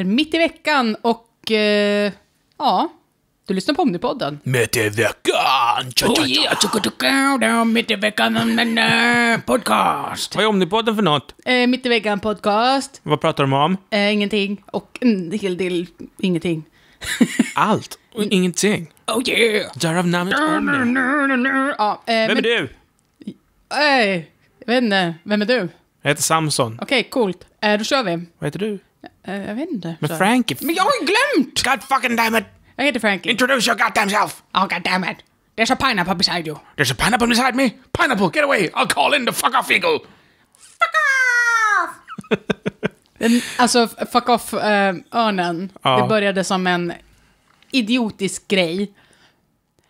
är mitt i veckan och eh, ja, du lyssnar på Omnipodden. Mitt i veckan! Oh mitt i veckan eh, podcast. Vad är Omnipodden för något? Eh, mitt i veckan podcast, Vad pratar de om? eh, ingenting och en hel del ingenting. Allt och ingenting. Oh yeah! Därav namnet Omni. Ja, eh, eh Vem är du? Eh, jag vet inte, vem är du? Jag heter Samson. Okej, coolt. Eh, då kör vi. Vad heter du? Uh, jag vet inte. Men Frankie... Men jag har ju glömt! God fucking damn it! Jag heter Frankie. Introduce your goddamn self! Oh god damn it. There's a pineapple beside you. There's a pineapple beside me? Pineapple, get away! I'll call in the fuck off eagle! Fuck off! Den, alltså, fuck off-örnen. Eh, uh, ja. Det började som en idiotisk grej.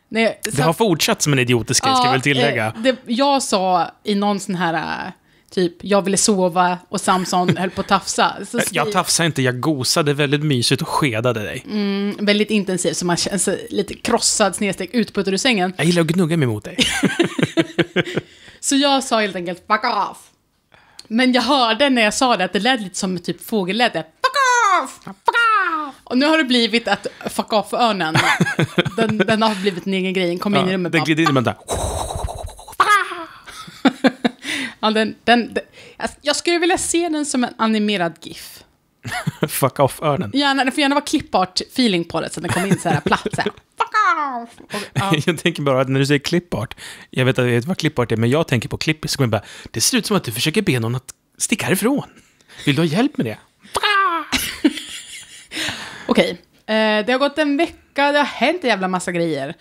Nej, det har fortsatt som en idiotisk grej, ja, ska jag väl eh, tillägga. Det, jag sa i någon sån här typ jag ville sova och Samson höll på att tafsa. Så jag tafsade inte, jag gosade väldigt mysigt och skedade dig. Mm, väldigt intensivt, så man känner sig alltså, lite krossad, snedstekt, utputtad ur sängen. Jag gillar att gnugga mig mot dig. så jag sa helt enkelt fuck off. Men jag hörde när jag sa det att det lät lite som typ fågelläte. Fuck off! Fuck off! Och nu har det blivit att fuck off-örnen, den, den, har blivit en egen grej, den kom ja, in i rummet. Den glider in i rummet Ja, den, den, den, alltså, jag skulle vilja se den som en animerad GIF. Fuck off-örnen. Gärna, det får gärna vara clipart-feeling på det, så att den kommer in så här platt. Så här. Och, ja. Jag tänker bara att när du säger clipart, jag vet, inte vad clipart är, men jag tänker på klippis. Så kommer jag bara, det ser ut som att du försöker be någon att sticka härifrån. Vill du ha hjälp med det? Okej, okay. eh, det har gått en vecka, det har hänt en jävla massa grejer.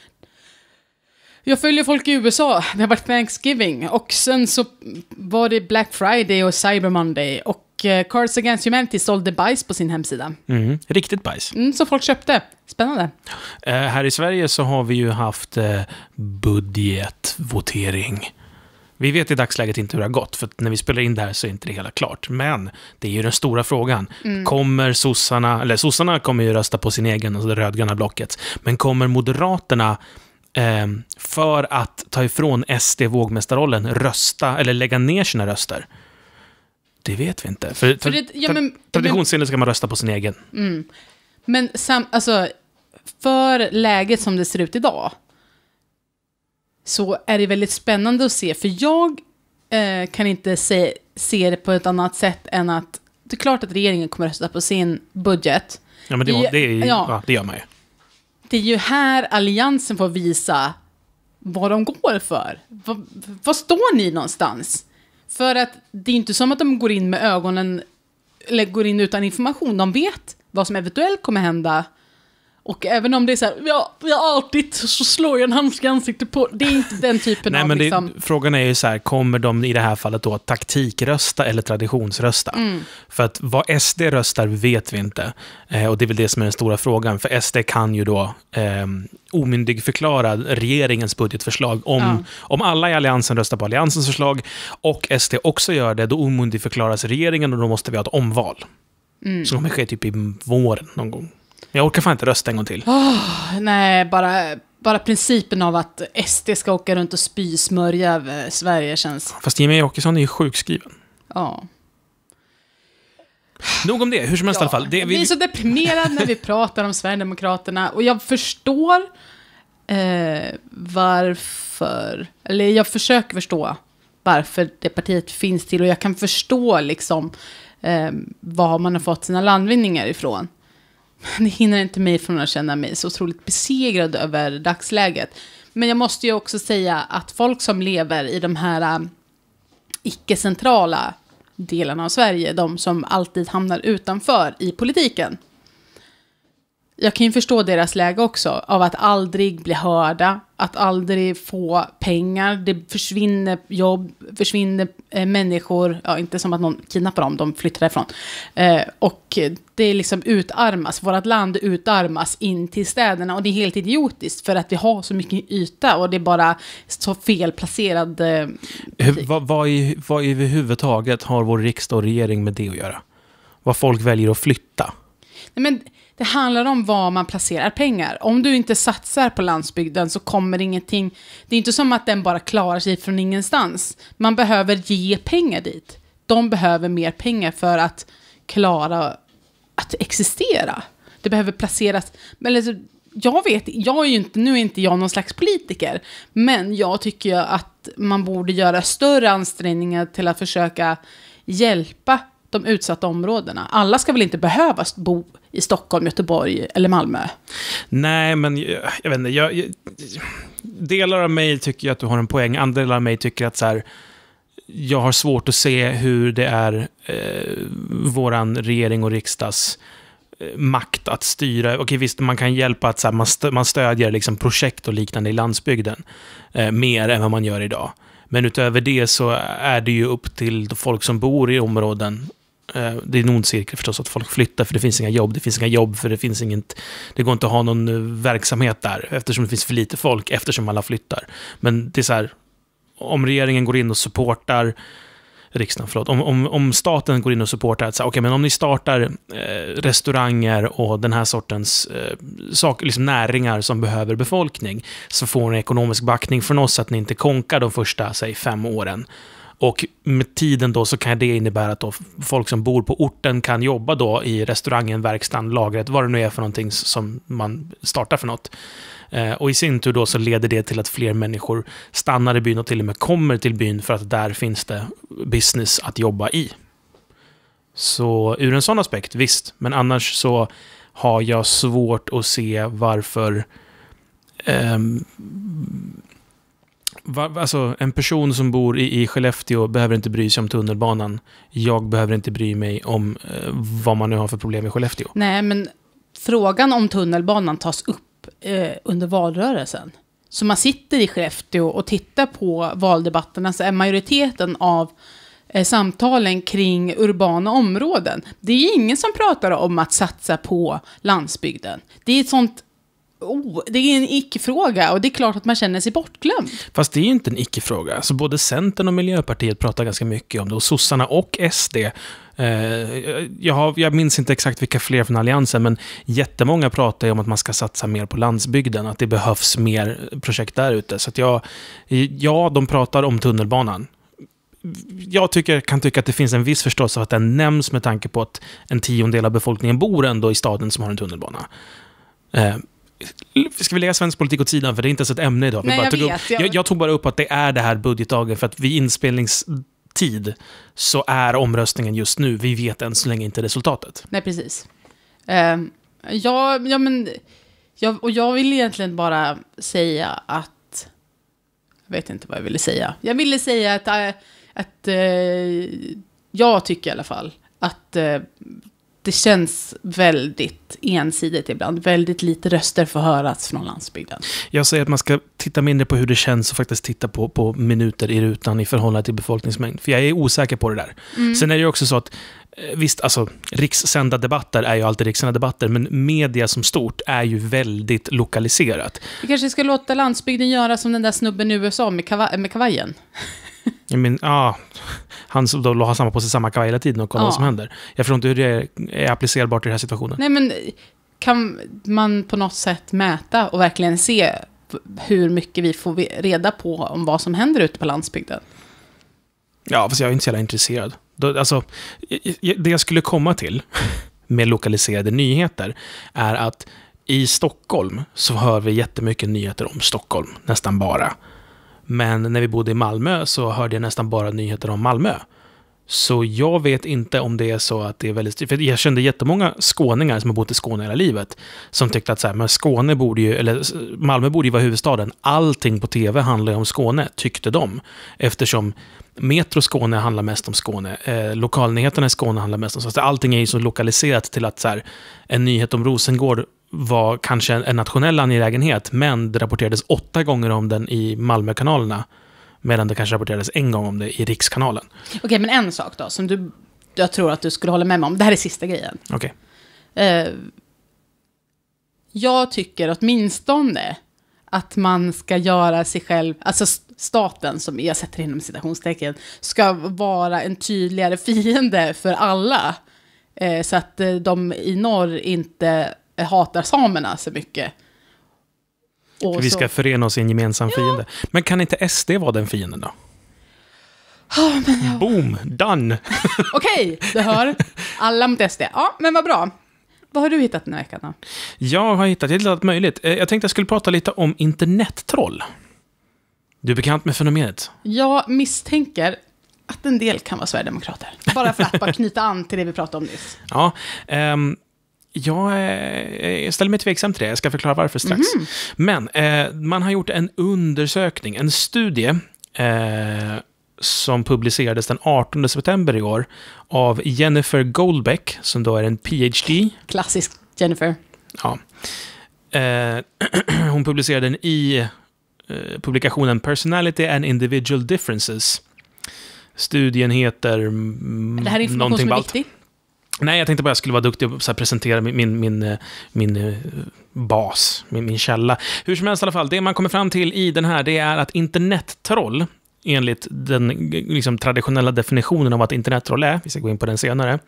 Jag följer folk i USA. Det har varit Thanksgiving och sen så var det Black Friday och Cyber Monday och eh, Cards Against Humanity sålde bajs på sin hemsida. Mm, riktigt bajs. Mm, som folk köpte. Spännande. Eh, här i Sverige så har vi ju haft eh, budgetvotering. Vi vet i dagsläget inte hur det har gått, för när vi spelar in det här så är inte det hela klart. Men det är ju den stora frågan. Mm. Kommer sossarna, eller sossarna kommer ju rösta på sin egen, alltså det rödgröna blocket, men kommer moderaterna Ehm, för att ta ifrån SD vågmästarrollen, rösta eller lägga ner sina röster? Det vet vi inte. För, för ja, traditionsenligt ska man rösta på sin egen. Mm. Men sam, alltså, för läget som det ser ut idag så är det väldigt spännande att se, för jag eh, kan inte se, se det på ett annat sätt än att det är klart att regeringen kommer rösta på sin budget. Ja, men det, det, ja, ja, det gör man ju det är ju här Alliansen får visa vad de går för. Vad, står ni någonstans? För att det är inte som att de går in med ögonen, eller går in utan information. De vet vad som eventuellt kommer hända och även om det är så här, ja, ja artigt, så slår jag en handske i ansiktet på... Det är inte den typen Nej, av... Men det, liksom... Frågan är ju så här, kommer de i det här fallet då taktikrösta eller traditionsrösta? Mm. För att vad SD röstar vet vi inte. Eh, och det är väl det som är den stora frågan. För SD kan ju då eh, omyndigförklara regeringens budgetförslag. Om, ja. om alla i Alliansen röstar på Alliansens förslag och SD också gör det, då omyndigförklaras regeringen och då måste vi ha ett omval. Mm. Som kommer ske typ i våren någon gång. Jag orkar fan inte rösta en gång till. Oh, nej, bara, bara principen av att SD ska åka runt och spysmörja över Sverige känns... Fast Jimmie Åkesson är ju sjukskriven. Ja. Nog om det, hur som helst ja. i alla fall. Det, vi... vi är så deprimerade när vi pratar om Sverigedemokraterna och jag förstår eh, varför, eller jag försöker förstå varför det partiet finns till och jag kan förstå liksom eh, var man har fått sina landvinningar ifrån. Men det hindrar inte mig från att känna mig så otroligt besegrad över dagsläget. Men jag måste ju också säga att folk som lever i de här um, icke-centrala delarna av Sverige, de som alltid hamnar utanför i politiken, jag kan ju förstå deras läge också, av att aldrig bli hörda, att aldrig få pengar, det försvinner jobb, försvinner eh, människor, ja, inte som att någon kidnappar dem, de flyttar ifrån. Eh, och det liksom utarmas, vårt land utarmas in till städerna och det är helt idiotiskt för att vi har så mycket yta och det är bara så felplacerad... Eh, vad, vad, vad överhuvudtaget har vår riksdag och regering med det att göra? Vad folk väljer att flytta? Nej, men det handlar om var man placerar pengar. Om du inte satsar på landsbygden så kommer ingenting. Det är inte som att den bara klarar sig från ingenstans. Man behöver ge pengar dit. De behöver mer pengar för att klara att existera. Det behöver placeras. Eller, alltså, jag vet, jag är inte, nu är inte jag någon slags politiker, men jag tycker att man borde göra större ansträngningar till att försöka hjälpa de utsatta områdena. Alla ska väl inte behöva bo i Stockholm, Göteborg eller Malmö? Nej, men jag, eh, jag vet inte. Jag, jag, delar av mig tycker att du har en poäng, andra delar av mig tycker att så här, jag har svårt att se hur det är eh, våran regering och riksdags eh, makt att styra. Okej, visst, man kan hjälpa att så här, man, stö man stödjer liksom projekt och liknande i landsbygden eh, mer än vad man gör idag. Men utöver det så är det ju upp till folk som bor i områden Eh, det är en ond cirkel förstås, att folk flyttar för det finns inga jobb. Det finns inga jobb för det finns inget... Det går inte att ha någon eh, verksamhet där eftersom det finns för lite folk, eftersom alla flyttar. Men det är så här, om regeringen går in och supportar riksdagen, förlåt, om, om, om staten går in och supportar, okej, okay, men om ni startar eh, restauranger och den här sortens eh, saker, liksom näringar som behöver befolkning, så får ni ekonomisk backning från oss så att ni inte konkar de första, säg fem åren. Och med tiden då så kan det innebära att folk som bor på orten kan jobba då i restaurangen, verkstaden, lagret, vad det nu är för någonting som man startar för något. Eh, och i sin tur då så leder det till att fler människor stannar i byn och till och med kommer till byn för att där finns det business att jobba i. Så ur en sån aspekt, visst. Men annars så har jag svårt att se varför ehm, alltså, en person som bor i, i Skellefteå behöver inte bry sig om tunnelbanan. Jag behöver inte bry mig om eh, vad man nu har för problem i Skellefteå. Nej, men frågan om tunnelbanan tas upp eh, under valrörelsen. Så man sitter i Skellefteå och tittar på valdebatterna så är majoriteten av eh, samtalen kring urbana områden. Det är ingen som pratar om att satsa på landsbygden. Det är ett sånt Oh, det är en icke-fråga och det är klart att man känner sig bortglömd. Fast det är ju inte en icke-fråga. Alltså både Centern och Miljöpartiet pratar ganska mycket om det och sossarna och SD. Eh, jag, har, jag, minns inte exakt vilka fler från Alliansen, men jättemånga pratar ju om att man ska satsa mer på landsbygden, att det behövs mer projekt där ute. Så att jag, ja, de pratar om tunnelbanan. Jag tycker, kan tycka att det finns en viss förståelse av att den nämns med tanke på att en tiondel av befolkningen bor ändå i staden som har en tunnelbana. Eh, Ska vi lägga svensk politik åt sidan, för det är inte ens ett ämne idag. Nej, jag, vet, upp, jag, jag tog bara upp att det är det här budgetdagen, för att vid inspelningstid så är omröstningen just nu. Vi vet än så länge inte resultatet. Nej, precis. Uh, ja, ja, men... Jag, och jag vill egentligen bara säga att... Jag vet inte vad jag ville säga. Jag ville säga att... Äh, att, att äh, jag tycker i alla fall att äh, det känns väldigt ensidigt ibland. Väldigt lite röster får höras från landsbygden. Jag säger att man ska titta mindre på hur det känns och faktiskt titta på, på minuter i rutan i förhållande till befolkningsmängd. För jag är osäker på det där. Mm. Sen är det också så att eh, Visst, alltså rikssända debatter är ju alltid rikssända debatter, men media som stort är ju väldigt lokaliserat. Vi kanske ska låta landsbygden göra som den där snubben i USA med, kavaj med kavajen. Men, ja, han som då har samma på sig samma kavaj hela tiden och kollar ja. vad som händer. Jag förstår inte hur det är applicerbart i den här situationen. Nej, men kan man på något sätt mäta och verkligen se hur mycket vi får reda på om vad som händer ute på landsbygden? Ja, fast jag är inte så jävla intresserad. Alltså, det jag skulle komma till med lokaliserade nyheter är att i Stockholm så hör vi jättemycket nyheter om Stockholm, nästan bara. Men när vi bodde i Malmö så hörde jag nästan bara nyheter om Malmö. Så jag vet inte om det är så att det är väldigt... För jag kände jättemånga skåningar som har bott i Skåne hela livet. Som tyckte att så här, men Skåne borde ju, eller Malmö borde ju vara huvudstaden. Allting på tv handlar ju om Skåne, tyckte de. Eftersom Metro Skåne handlar mest om Skåne. Eh, lokalnyheterna i Skåne handlar mest om Skåne. Allting är ju så lokaliserat till att så här, en nyhet om Rosengård var kanske en nationell angelägenhet, men det rapporterades åtta gånger om den i Malmökanalerna, medan det kanske rapporterades en gång om det i Rikskanalen. Okej, okay, men en sak då, som du, jag tror att du skulle hålla med mig om. Det här är sista grejen. Okej. Okay. Uh, eh, jag tycker åtminstone att man ska göra sig själv, alltså staten, som jag sätter inom citationstecken, ska vara en tydligare fiende för alla. Eh, så att eh, de i norr inte Eh, hatar samerna så mycket. Och För vi ska så... förena oss i en gemensam ja. fiende. Men kan inte SD vara den fienden då? Oh, jag... Boom, done! Okej, okay, du hör. Alla mot SD. Ja, men vad bra. Vad har du hittat den här veckan då? Jag har hittat, lite allt möjligt. Eh, jag tänkte jag skulle prata lite om internettroll. Du är bekant med fenomenet? Jag misstänker att en del kan vara sverigedemokrater. Bara för att bara knyta an till det vi pratade om nyss. Ja, um, Eh, jag, ställer mig tveksam till det, jag ska förklara varför strax. Mm. Men eh, man har gjort en undersökning, en studie, eh, som publicerades den 18 september i år av Jennifer Goldbeck, som då är en PhD. Klassisk Jennifer. Ja. Eh, hon publicerade den i eh, publikationen Personality and Individual Differences. Studien heter... Är det här är information som är viktig? Nej, jag tänkte bara att jag skulle vara duktig och presentera min, min, min, eh, min eh, bas, min, min källa. Hur som helst i alla fall, det man kommer fram till i den här, det är att internettroll, enligt den liksom, traditionella definitionen av vad internettroll är, vi ska gå in på den senare,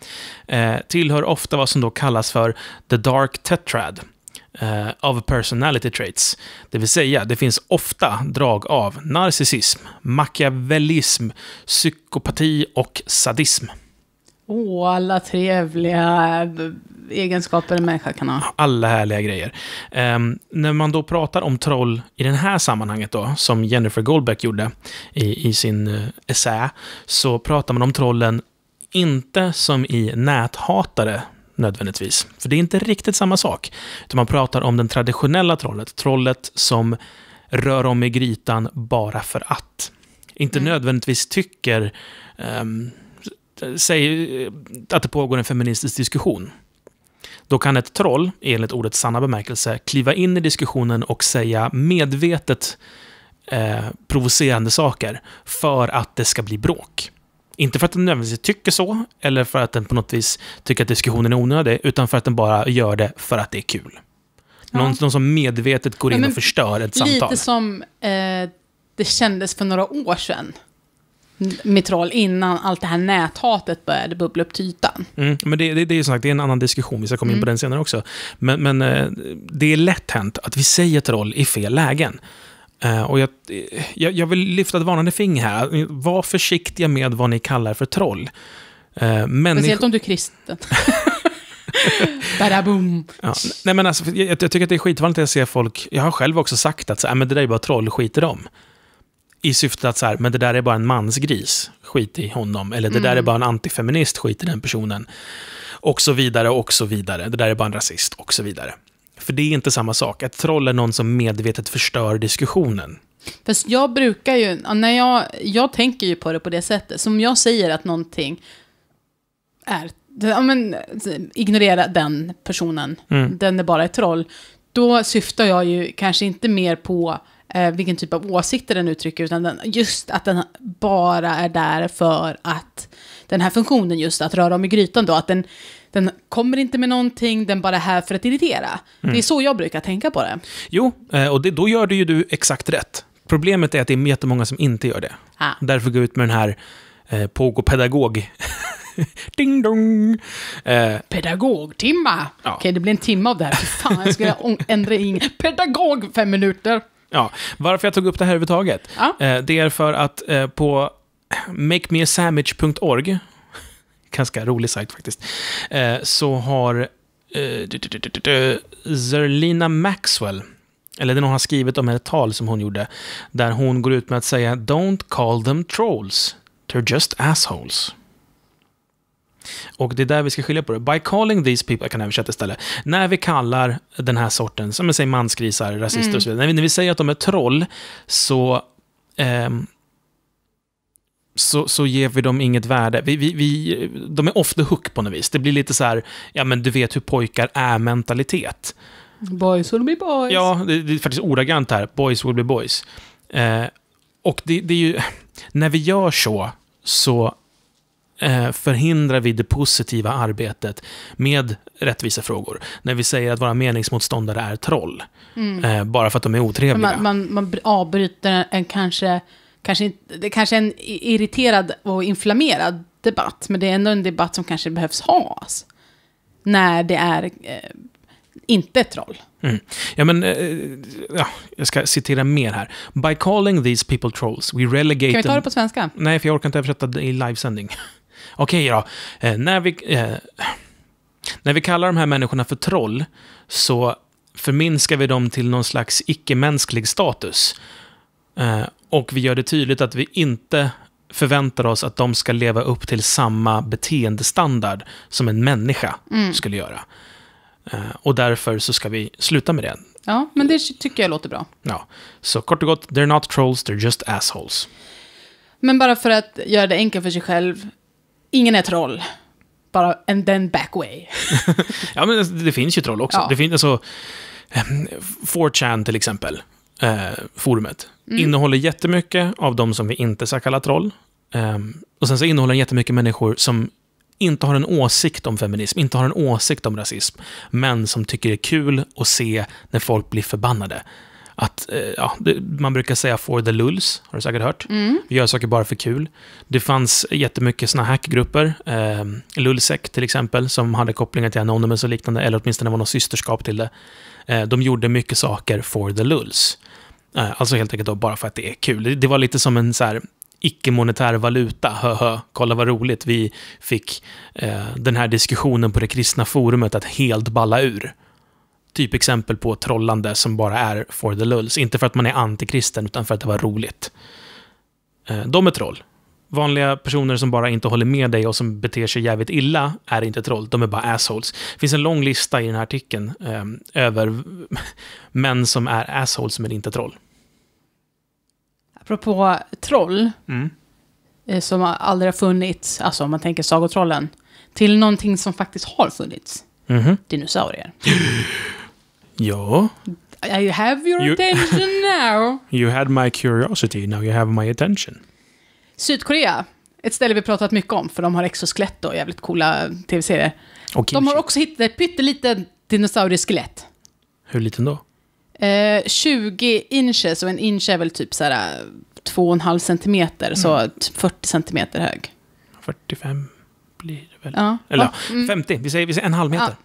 eh, tillhör ofta vad som då kallas för the dark tetrad eh, of personality traits. Det vill säga, det finns ofta drag av narcissism, machiavellism, psykopati och sadism. Åh, oh, alla trevliga egenskaper en människa kan ha. Alla härliga grejer. Um, när man då pratar om troll i det här sammanhanget då, som Jennifer Goldbeck gjorde i, i sin eh, essä, så pratar man om trollen inte som i näthatare, nödvändigtvis. För det är inte riktigt samma sak. Utan man pratar om den traditionella trollet, trollet som rör om i grytan bara för att. Inte mm. nödvändigtvis tycker um, säg eh, att det pågår en feministisk diskussion. Då kan ett troll, enligt ordets sanna bemärkelse, kliva in i diskussionen och säga medvetet eh, provocerande saker för att det ska bli bråk. Inte för att den nödvändigtvis tycker så, eller för att den på något vis tycker att diskussionen är onödig, utan för att den bara gör det för att det är kul. Ja. Någon, någon som medvetet går in ja, och förstör ett lite samtal. Lite som eh, det kändes för några år sedan med troll innan allt det här näthatet började bubbla upp till ytan. Mm, men det, det, det är ju sagt, det är en annan diskussion, vi ska komma in på mm. den senare också. Men, men eh, det är lätt hänt att vi säger troll i fel lägen. Eh, och jag, eh, jag, jag vill lyfta ett varnande finger här. Var försiktiga med vad ni kallar för troll. Människ- Speciellt om du är kristen. Badaboom! Ja. Nej, men alltså, jag, jag, tycker att det är skitvanligt att jag ser folk, jag har själv också sagt att så, äh, men det där är bara troll, skit i dem i syfte att så här, men det där är bara en mansgris, skit i honom. Eller det mm. där är mm. bara en antifeminist, skit i den personen. Och så vidare, och så vidare. Det där är bara en rasist, och så vidare. För det är inte samma sak. Ett troll är någon som medvetet förstör diskussionen. Fast jag brukar ju, när jag, jag tänker ju på det på det sättet. Som jag säger att någonting är, ja, men, ignorera den personen, mm. den är bara ett troll. Då syftar jag ju kanske inte mer på eh, vilken typ av åsikter den uttrycker, utan den, just att den bara är där för att den här funktionen just att röra om i grytan då, att den, den kommer inte med någonting, den bara är här för att irritera. Mm. Det är mm. så jag brukar tänka på det. Jo, eh, och det, då gör du ju du exakt rätt. Problemet är att det är jättemånga som inte gör det. Ah. Därför går jag ut med den här eh, pedagog Ding dong! Eh, Pedagogtimma! Ja. Okej, det blir en timme av det här. Fan, jag skulle ändra in. Pedagog fem minuter! Ja, varför jag tog upp det här överhuvudtaget, ja. Eh, det är för att eh, på makemeasamage.org, ganska rolig sajt faktiskt, eh, så har Zerlina Maxwell, eller det är hon har skrivit om ett tal som hon gjorde, där hon går ut med att säga “Don't call them trolls, they're just assholes”. Och det är där vi ska skilja på det. By calling these people, jag kan översätta istället. När vi kallar den här sorten, som jag säger mansgrisar, rasister mm. och så mm. vidare. När vi, när vi, säger att de är troll, så, ehm, så, så ger vi dem inget värde. Vi, vi, vi, de är off the hook på något vis. Det blir lite så här, ja men du vet hur pojkar är-mentalitet. Boys will be boys. Ja, det, det är faktiskt ordagrant här. Boys will be boys. Eh, och det, det är ju, när vi gör så, så Eh, förhindrar vi det positiva arbetet med rättvisa frågor. När vi säger att våra meningsmotståndare är troll. Mm. Eh, bara för att de är otrevliga. Man, man, man avbryter en kanske, kanske, det kanske en irriterad och inflammerad debatt. Men det är ändå en debatt som kanske behövs has. När det är eh, inte troll. Mm. Ja, men, eh, ja, jag ska citera mer här. By calling these people trolls, we relegate... Kan vi ta det på svenska? Nej, för jag orkar inte översätta det i livesändning. Okej okay, då, eh, när, vi, eh, när vi kallar de här människorna för troll så förminskar vi dem till någon slags icke-mänsklig status. Eh, och vi gör det tydligt att vi inte förväntar oss att de ska leva upp till samma beteendestandard som en människa mm. skulle göra. Eh, och därför så ska vi sluta med det. Ja, men det tycker jag låter bra. Ja, så kort och gott, they're not trolls, they're just assholes. Men bara för att göra det enkelt för sig själv, ingen är troll. Bara, and then back way. ja, men det finns ju troll också. Ja. Det finns alltså... 4chan eh, till exempel, eh, forumet, mm. innehåller jättemycket av de som vi inte ska kalla troll. Eh, och sen så innehåller den jättemycket människor som inte har en åsikt om feminism, inte har en åsikt om rasism, men som tycker det är kul att se när folk blir förbannade att, eh, ja, man brukar säga for the lulls, har du säkert hört. Mm. Vi gör saker bara för kul. Det fanns jättemycket sådana hackgrupper, eh, Lulsec till exempel, som hade kopplingar till Anonymous och liknande, eller åtminstone var något systerskap till det. Eh, de gjorde mycket saker for the lulls. Eh, alltså helt enkelt då bara för att det är kul. Det, det var lite som en så här, icke-monetär valuta. Höhö, kolla vad roligt. Vi fick eh, den här diskussionen på det kristna forumet att helt balla ur typexempel på trollande som bara är for the lulls. Inte för att man är antikristen, utan för att det var roligt. Eh, de är troll. Vanliga personer som bara inte håller med dig och som beter sig jävligt illa är inte troll, de är bara assholes. Det finns en lång lista i den här artikeln eh, över män som är assholes men inte troll. Apropå troll, mm. Eh, som aldrig har funnits, alltså om man tänker sagotrollen, till någonting som faktiskt har funnits. Mm -hmm. Dinosaurier. Ja. I have your you, attention now. You had my curiosity, now you have my attention. Sydkorea, ett ställe vi pratat mycket om, för de har exoskelett och jävligt coola tv-serier. De har också hittat ett pyttelitet dinosaurieskelett. Hur liten då? Eh, 20 inches, och en inch är väl typ 2,5 eh, centimeter, mm. så 40 centimeter hög. 45 blir det väl? Ja. Eller ja. 50, vi säger, vi säger en halv meter. Ja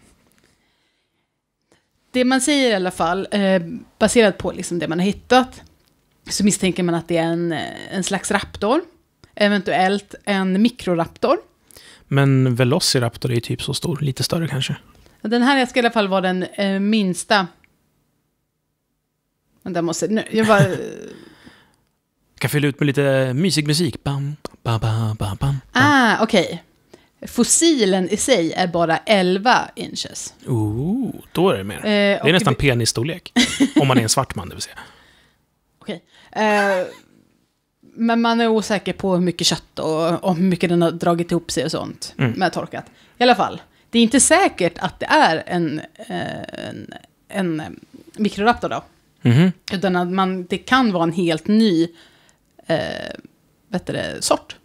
det man säger i alla fall, eh, baserat på liksom det man har hittat, så misstänker man att det är en, eh, en slags raptor. Eventuellt en mikroraptor. Men Velociraptor är ju typ så stor, lite större kanske. Den här ska i alla fall vara den eh, minsta. Den måste... Nu, jag bara... kan fylla ut med lite mysig musik. Bam, bam, bam, bam, bam. Ah, okej. Okay. Fossilen i sig är bara 11 inches. Ooh, då är det mer. Eh, det är nästan vi... penisstorlek. om man är en svart man, det vill säga. Okej. Okay. Eh, men man är osäker på hur mycket kött och, och hur mycket den har dragit ihop sig och sånt. Mm. Med torkat. I alla fall, det är inte säkert att det är en, eh, en, en eh, mikroraptor då. Mm -hmm. Utan att man, det kan vara en helt ny eh, bättre sort.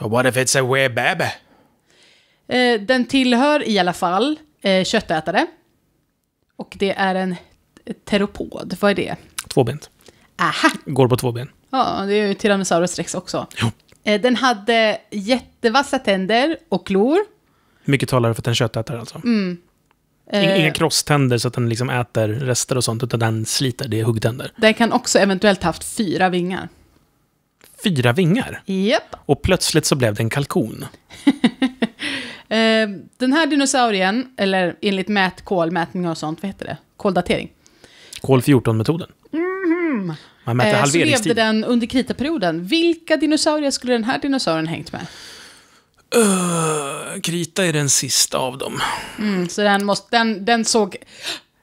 what if it's a were-baby? Eh, den tillhör i alla fall eh, köttätare. Och det är en teropod. Vad är det? Tvåbent. Aha! Går på två ben. Ja, det är ju Tyrannosaurus rex också. Jo. Eh, den hade jättevassa tänder och klor. Mycket talar för att den köttätare alltså. Mm. Inga krosständer eh. så att den liksom äter rester och sånt, utan den sliter, det är huggtänder. Den kan också eventuellt haft fyra vingar. Fyra vingar? Japp. Och plötsligt så blev det en kalkon. Eh, den här dinosaurien, eller enligt mätkol, och sånt, vad heter det? Koldatering. Kol 14-metoden. Mm -hmm. Man mäter eh, halveringstid. Så levde den under kritaperioden. Vilka dinosaurier skulle den här dinosaurien hängt med? Uh, krita är den sista av dem. Mm, så den, måste, den, den såg...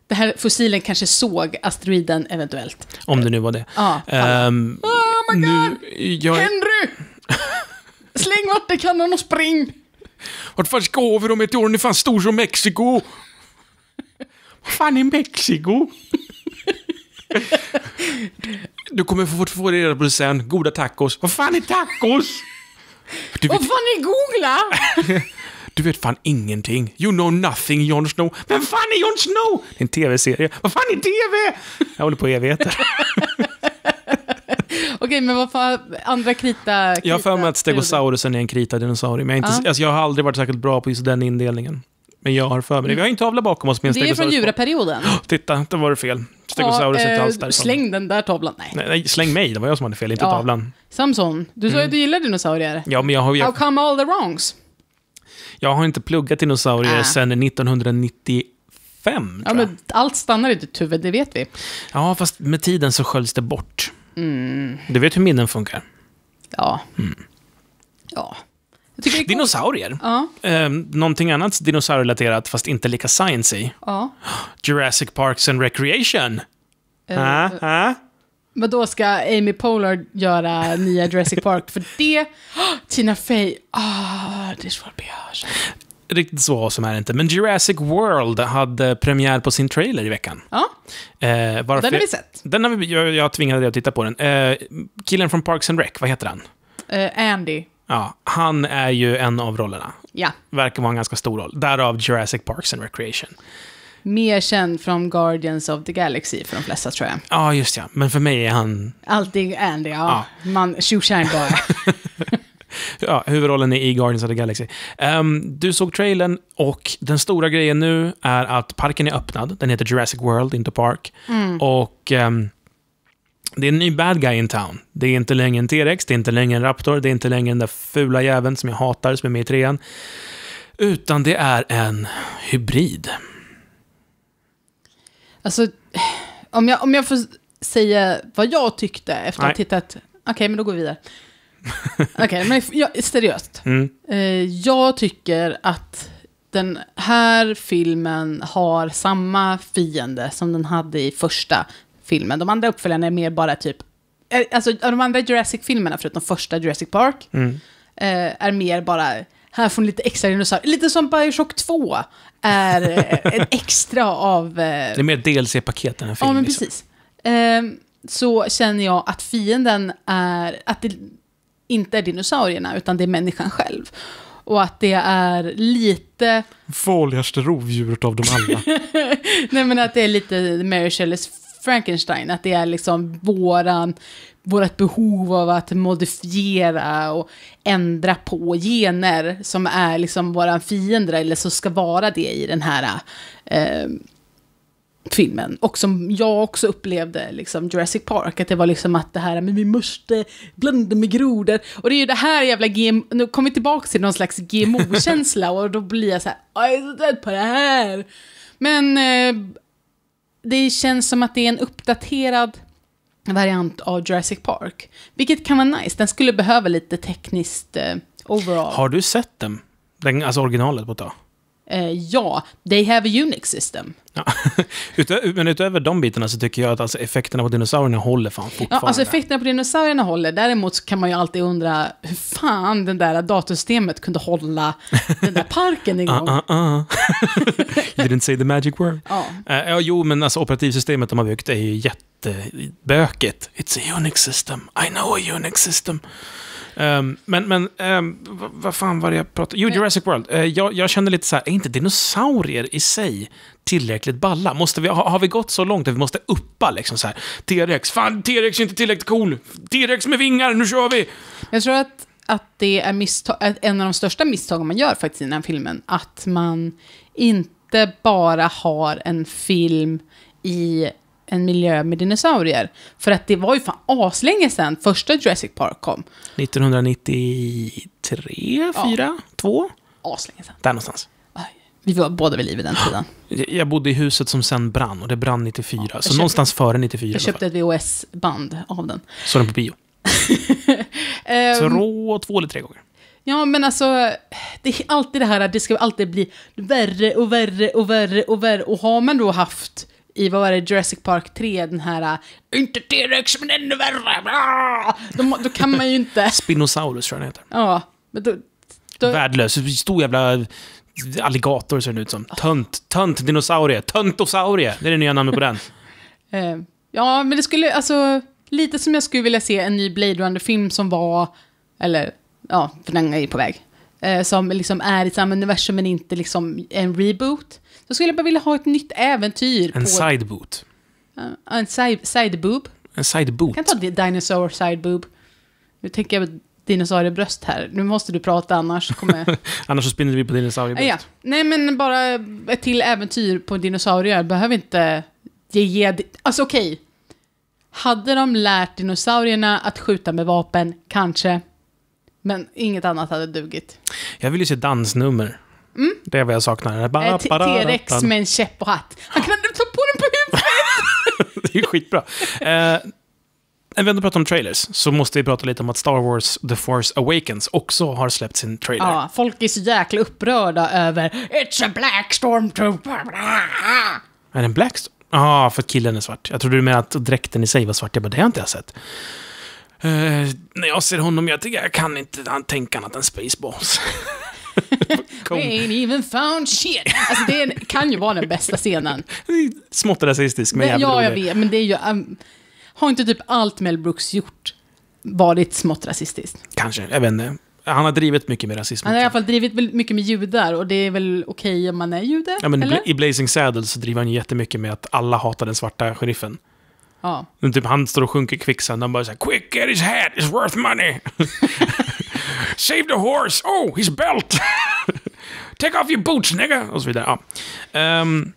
Den här fossilen kanske såg asteroiden eventuellt. Om det nu var det. Ja, ah, um, oh my god! Jag... Henry! Släng vattenkannan och spring! Vart fan ska vi då? Meteoren är fan stor som Mexiko! Vad fan är Mexiko? Du kommer få, få reda på det sen. Goda tacos. Vad fan är tacos? Du vet... Vad fan är googla? Du vet fan ingenting. You know nothing, Jon Snow. Vem fan är Jon Snow? Det är en tv-serie. Vad fan är tv? Jag håller på i evigheter. Okej, men vad för andra krita... krita jag har för mig att stegosaurusen är en krita dinosaurie, men jag, inte, ja. alltså, jag har aldrig varit särskilt bra på just den indelningen. Men jag har för mig det. Vi har en tavla bakom oss med en stegosaurus. Det är från djuraperioden. Oh, titta, då var det fel. Stegosaurus ja, eh, inte alls därifrån. Släng den där tavlan. Nej. nej. nej. släng mig. Det var jag som hade fel, inte ja. tavlan. Samson, du sa ju mm. att du gillar dinosaurier. Ja, men jag har ju... How come all the wrongs? Jag har inte pluggat dinosaurier äh. sedan tror jag. ja, men allt stannar i ditt huvud, det vet vi. Ja, fast med tiden så sköljs det bort. Mm. Du vet hur minnen funkar? Ja. Mm. Ja. Det Dinosaurier. Ja. Eh, någonting annat dinosaurierelaterat, fast inte lika science ja. Jurassic Parks and Recreation. Uh, eh, uh, uh. Men då ska Amy Polar göra nya Jurassic Park, för det... Tina Fey, ah, oh, this will be ours riktigt så som är det inte. Men Jurassic World hade premiär på sin trailer i veckan. Ja. Eh, varför, den har vi sett. Den har vi, jag, jag tvingade dig att titta på den. Eh, killen från Parks and Rec, vad heter han? Eh, Andy. Ja, han är ju en av rollerna. Ja. Verkar vara en ganska stor roll. Därav Jurassic Parks and Recreation. Mer känd från Guardians of the Galaxy för de flesta tror jag. Ja, just ja. Men för mig är han... Alltid Andy, ja. ja. Man, tjo bara. ja, huvudrollen är i Guardians of the Galaxy. Um, du såg trailern och den stora grejen nu är att parken är öppnad. Den heter Jurassic World, inte Park. Mm. Och um, det är en ny bad guy in town. Det är inte längre en T-Rex, det är inte längre en Raptor, det är inte längre den där fula jäveln som jag hatar, som är med i trean. Utan det är en hybrid. Alltså, om jag, om jag får säga vad jag tyckte efter att ha tittat... Okej, okay, men då går vi vidare. Okej, okay, men ja, seriöst. Mm. Eh, jag tycker att den här filmen har samma fiende som den hade i första filmen. De andra uppföljarna är mer bara typ... Eh, alltså de andra Jurassic-filmerna, förutom första Jurassic Park, mm. Eh, är mer bara... Här får ni lite extra dinosaurier. Lite som Bioshock 2 är ett extra av... Det är mer DLC-paket än en film. Ja, men liksom. precis. Liksom. så känner jag att fienden är... Att det, inte är dinosaurierna, utan det är människan själv. Och att det är lite... Farligaste rovdjuret av dem alla. Nej men att det är lite Mary Shelleys Frankenstein, att det är liksom våran, vårat behov av att modifiera och ändra på gener som är liksom våran fiende, eller så ska vara det i den här eh, filmen. Och som jag också upplevde, liksom Jurassic Park, att det var liksom att det här men vi måste blanda med grodor. Och det är ju det här jävla GM, nu kommer vi tillbaka till någon slags GMO-känsla och då blir jag så här, jag är så trött på det här. Men eh, det känns som att det är en uppdaterad variant av Jurassic Park. Vilket kan vara nice, den skulle behöva lite tekniskt eh, overall. Har du sett den? den alltså originalet på ett tag? Eh, ja, they have a Unix system. Ja. Utö men utöver de bitarna så tycker jag att alltså, effekterna på dinosaurierna håller fan fortfarande. Ja, alltså effekterna på dinosaurierna håller. Däremot kan man ju alltid undra hur fan det där datorsystemet kunde hålla den där parken igång. uh, uh, uh. You didn't say the magic word. Ja. Uh, jo, men alltså operativsystemet de har byggt är ju jättebökigt. It's a Unix system. I know a Unix system. Um, men men um, vad, fan var det jag pratade om? Jo, Jurassic World. Uh, jag, jag känner lite så här, är inte dinosaurier i sig tillräckligt balla? Måste vi, har, har vi gått så långt att vi måste uppa liksom så här? T-rex, fan T-rex är inte tillräckligt cool. T-rex med vingar, nu kör vi! Jag tror att, att det är en av de största misstagen man gör faktiskt i den här filmen. Att man inte bara har en film i en miljö med dinosaurier. För att det var ju fan aslänge sedan första Jurassic Park kom. 1993, 4, 2? Aslänge sedan. Där någonstans. Vi var båda vid liv i den tiden. Jag bodde i huset som sen brann och det brann 94. Ja, så köpte, någonstans före 94 Jag köpte ett VHS-band av den. Såg den på bio. Trå, ehm. två eller tre gånger. Ja, men alltså, det är alltid det här att det ska alltid bli värre och värre och värre och värre. Och har man då haft i vad var det, Jurassic Park 3, den här äh, Inte T-Rex men ännu värre! Ah! Då, då kan man ju inte... Spinosaurus tror jag den heter. Ja, men då... då... Värdelös, stor jävla eh, alligator ser den ut som. Tönt, tönt dinosaurie, töntosaurie, det är det nya namnet på den. Eh, ja, men det skulle, alltså, lite som jag skulle vilja se en ny Blade Runner-film som var, eller, ja, för den är ju på väg. Eh, som liksom är i samma universum men inte liksom en reboot då skulle jag bara vilja ha ett nytt äventyr. En på... sideboot. Uh, en side, sideboob. En sideboot. Jag kan ta dinosaur sideboob. Nu tänker jag dinosauriebröst här. Nu måste du prata annars kommer... annars så spinner vi på dinosauriebröst. Ja. Nej men bara ett till äventyr på dinosaurier. Behöver inte ge... ge alltså okej. Okay. Hade de lärt dinosaurierna att skjuta med vapen, kanske. Men inget annat hade dugit. Jag vill ju se dansnummer. Mm. Det är vad jag saknar. Eh, T-rex med en käpp och hatt. Han kan ta på den på huvudet! det är skitbra. Eh, när vi ändå pratar om trailers så måste vi prata lite om att Star Wars The Force Awakens också har släppt sin trailer. Ja, folk är så jäkla upprörda över It's a black storm stormtrooper. Är det en black storm? Ja, ah, för att killen är svart. Jag trodde du menade att dräkten i sig var svart. Jag bara, det har inte jag sett. Uh, när jag ser honom, jag tycker jag kan inte tänka annat än Spaceballs. We ain't even found shit. Alltså det är, kan ju vara den bästa scenen. Smått rasistisk, men jävligt Ja, jag vet, men det är ju... Um, har inte typ allt Mel Brooks gjort varit smått rasistiskt? Kanske, jag vet inte. Han har drivit mycket med rasism. Han har i alla fall drivit mycket med judar och det är väl okej okay om man är jude? Ja, men eller? I Blazing Saddles så driver han ju jättemycket med att alla hatar den svarta sheriffen. Ja. typ han står och sjunker kvicksand och bara såhär “Quick, get his hat, it's worth money!” Save the horse! Oh, his belt! Take off your boots nigga! Och så vidare. Ja. Um,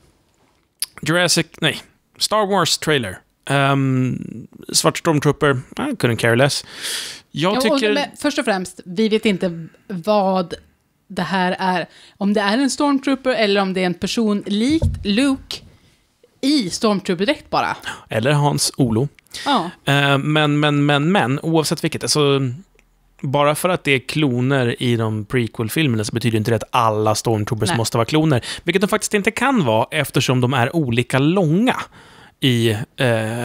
Jurassic... Nej. Star Wars trailer. Um, Svart Stormtrooper, I couldn't care less. Jag tycker... Ja, och, först och främst, vi vet inte vad det här är. Om det är en Stormtrooper eller om det är en person likt Luke i stormtrooper direkt bara. Eller Hans Olo. Ja. Uh, men, men, men, men, oavsett vilket. Alltså, bara för att det är kloner i de prequel-filmerna så betyder inte det att alla stormtroopers Nej. måste vara kloner. Vilket de faktiskt inte kan vara eftersom de är olika långa i eh, eh,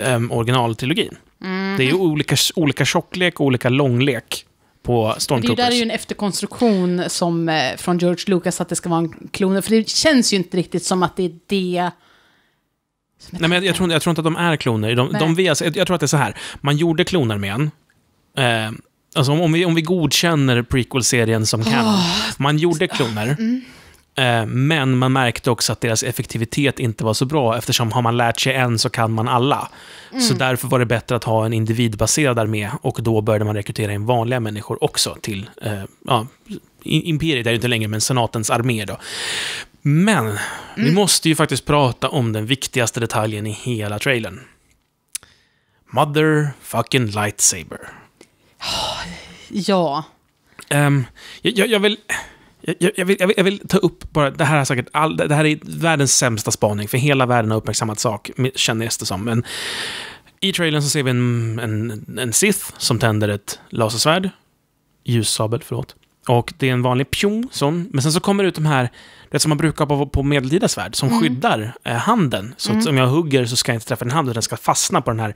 eh originaltrilogin. Mm. Det är olika, olika tjocklek och olika långlek på Stormtroopers. Det där är ju en efterkonstruktion som, eh, från George Lucas att det ska vara en klon. För det känns ju inte riktigt som att det är det Nej, men jag, jag, tror, jag tror inte att de är kloner. De, de, jag tror att det är så här, man gjorde kloner klonarmén, eh, Alltså om, vi, om vi godkänner prequel-serien som kan. Oh. Man gjorde kloner. Mm. Eh, men man märkte också att deras effektivitet inte var så bra eftersom har man lärt sig en så kan man alla. Mm. Så därför var det bättre att ha en individbaserad armé och då började man rekrytera in vanliga människor också till, eh, ja, imperiet är ju inte längre, men senatens armé då. Men, mm. vi måste ju faktiskt prata om den viktigaste detaljen i hela trailern. Mother fucking lightsaber. Ja. Um, jag, jag, vill, jag, jag, vill, jag, vill, jag, vill, ta upp bara, det här är säkert all, det här är världens sämsta spaning, för hela världen har uppmärksammat sak, kändes det som. Men i trailern så ser vi en, en, en Sith som tänder ett lasersvärd, ljussabel, förlåt. Och det är en vanlig pjong, sån. Men sen så kommer det ut de här, det som man brukar på, på medeltida svärd, som mm. skyddar eh, handen. Så mm. om jag hugger så ska jag inte träffa den handen, utan den ska fastna på den här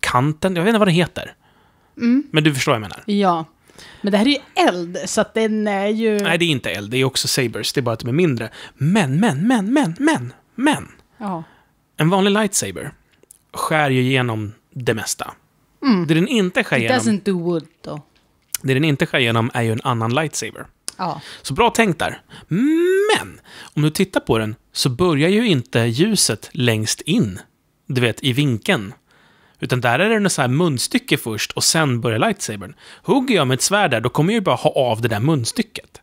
kanten. Jag vet inte vad det heter. Mm. Men du förstår vad jag menar. Ja. Men det här är ju eld, så att den är ju... Nej, det är inte eld. Det är också sabers. Det är bara att de är mindre. Men, men, men, men, men, men. Ja. En vanlig lightsaber skär ju igenom det mesta. Mm. Det den inte skär It igenom... doesn't do wood, då. Det den inte skär igenom är ju en annan lightsaber. Ja. Så bra tänkt där. Men, om du tittar på den så börjar ju inte ljuset längst in, du vet, i vinkeln. Utan där är det något så här munstycke först och sen börjar lightsabern. Hugger jag med ett svärd där, då kommer jag ju bara ha av det där munstycket.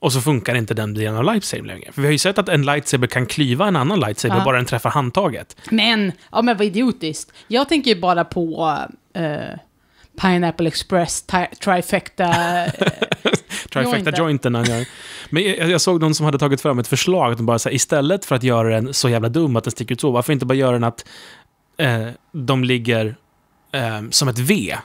Och så funkar inte den delen av lightsaber längre. För vi har ju sett att en lightsaber kan klyva en annan lightsaber ja. bara den träffar handtaget. Men, ja men vad idiotiskt. Jag tänker ju bara på uh, Pineapple Express, Trifecta... Uh, trifecta jointen han Men jag, jag, såg någon som hade tagit fram ett förslag, att de bara så här, istället för att göra den så jävla dum att den sticker ut så, varför inte bara göra den att eh, de ligger eh, som ett V.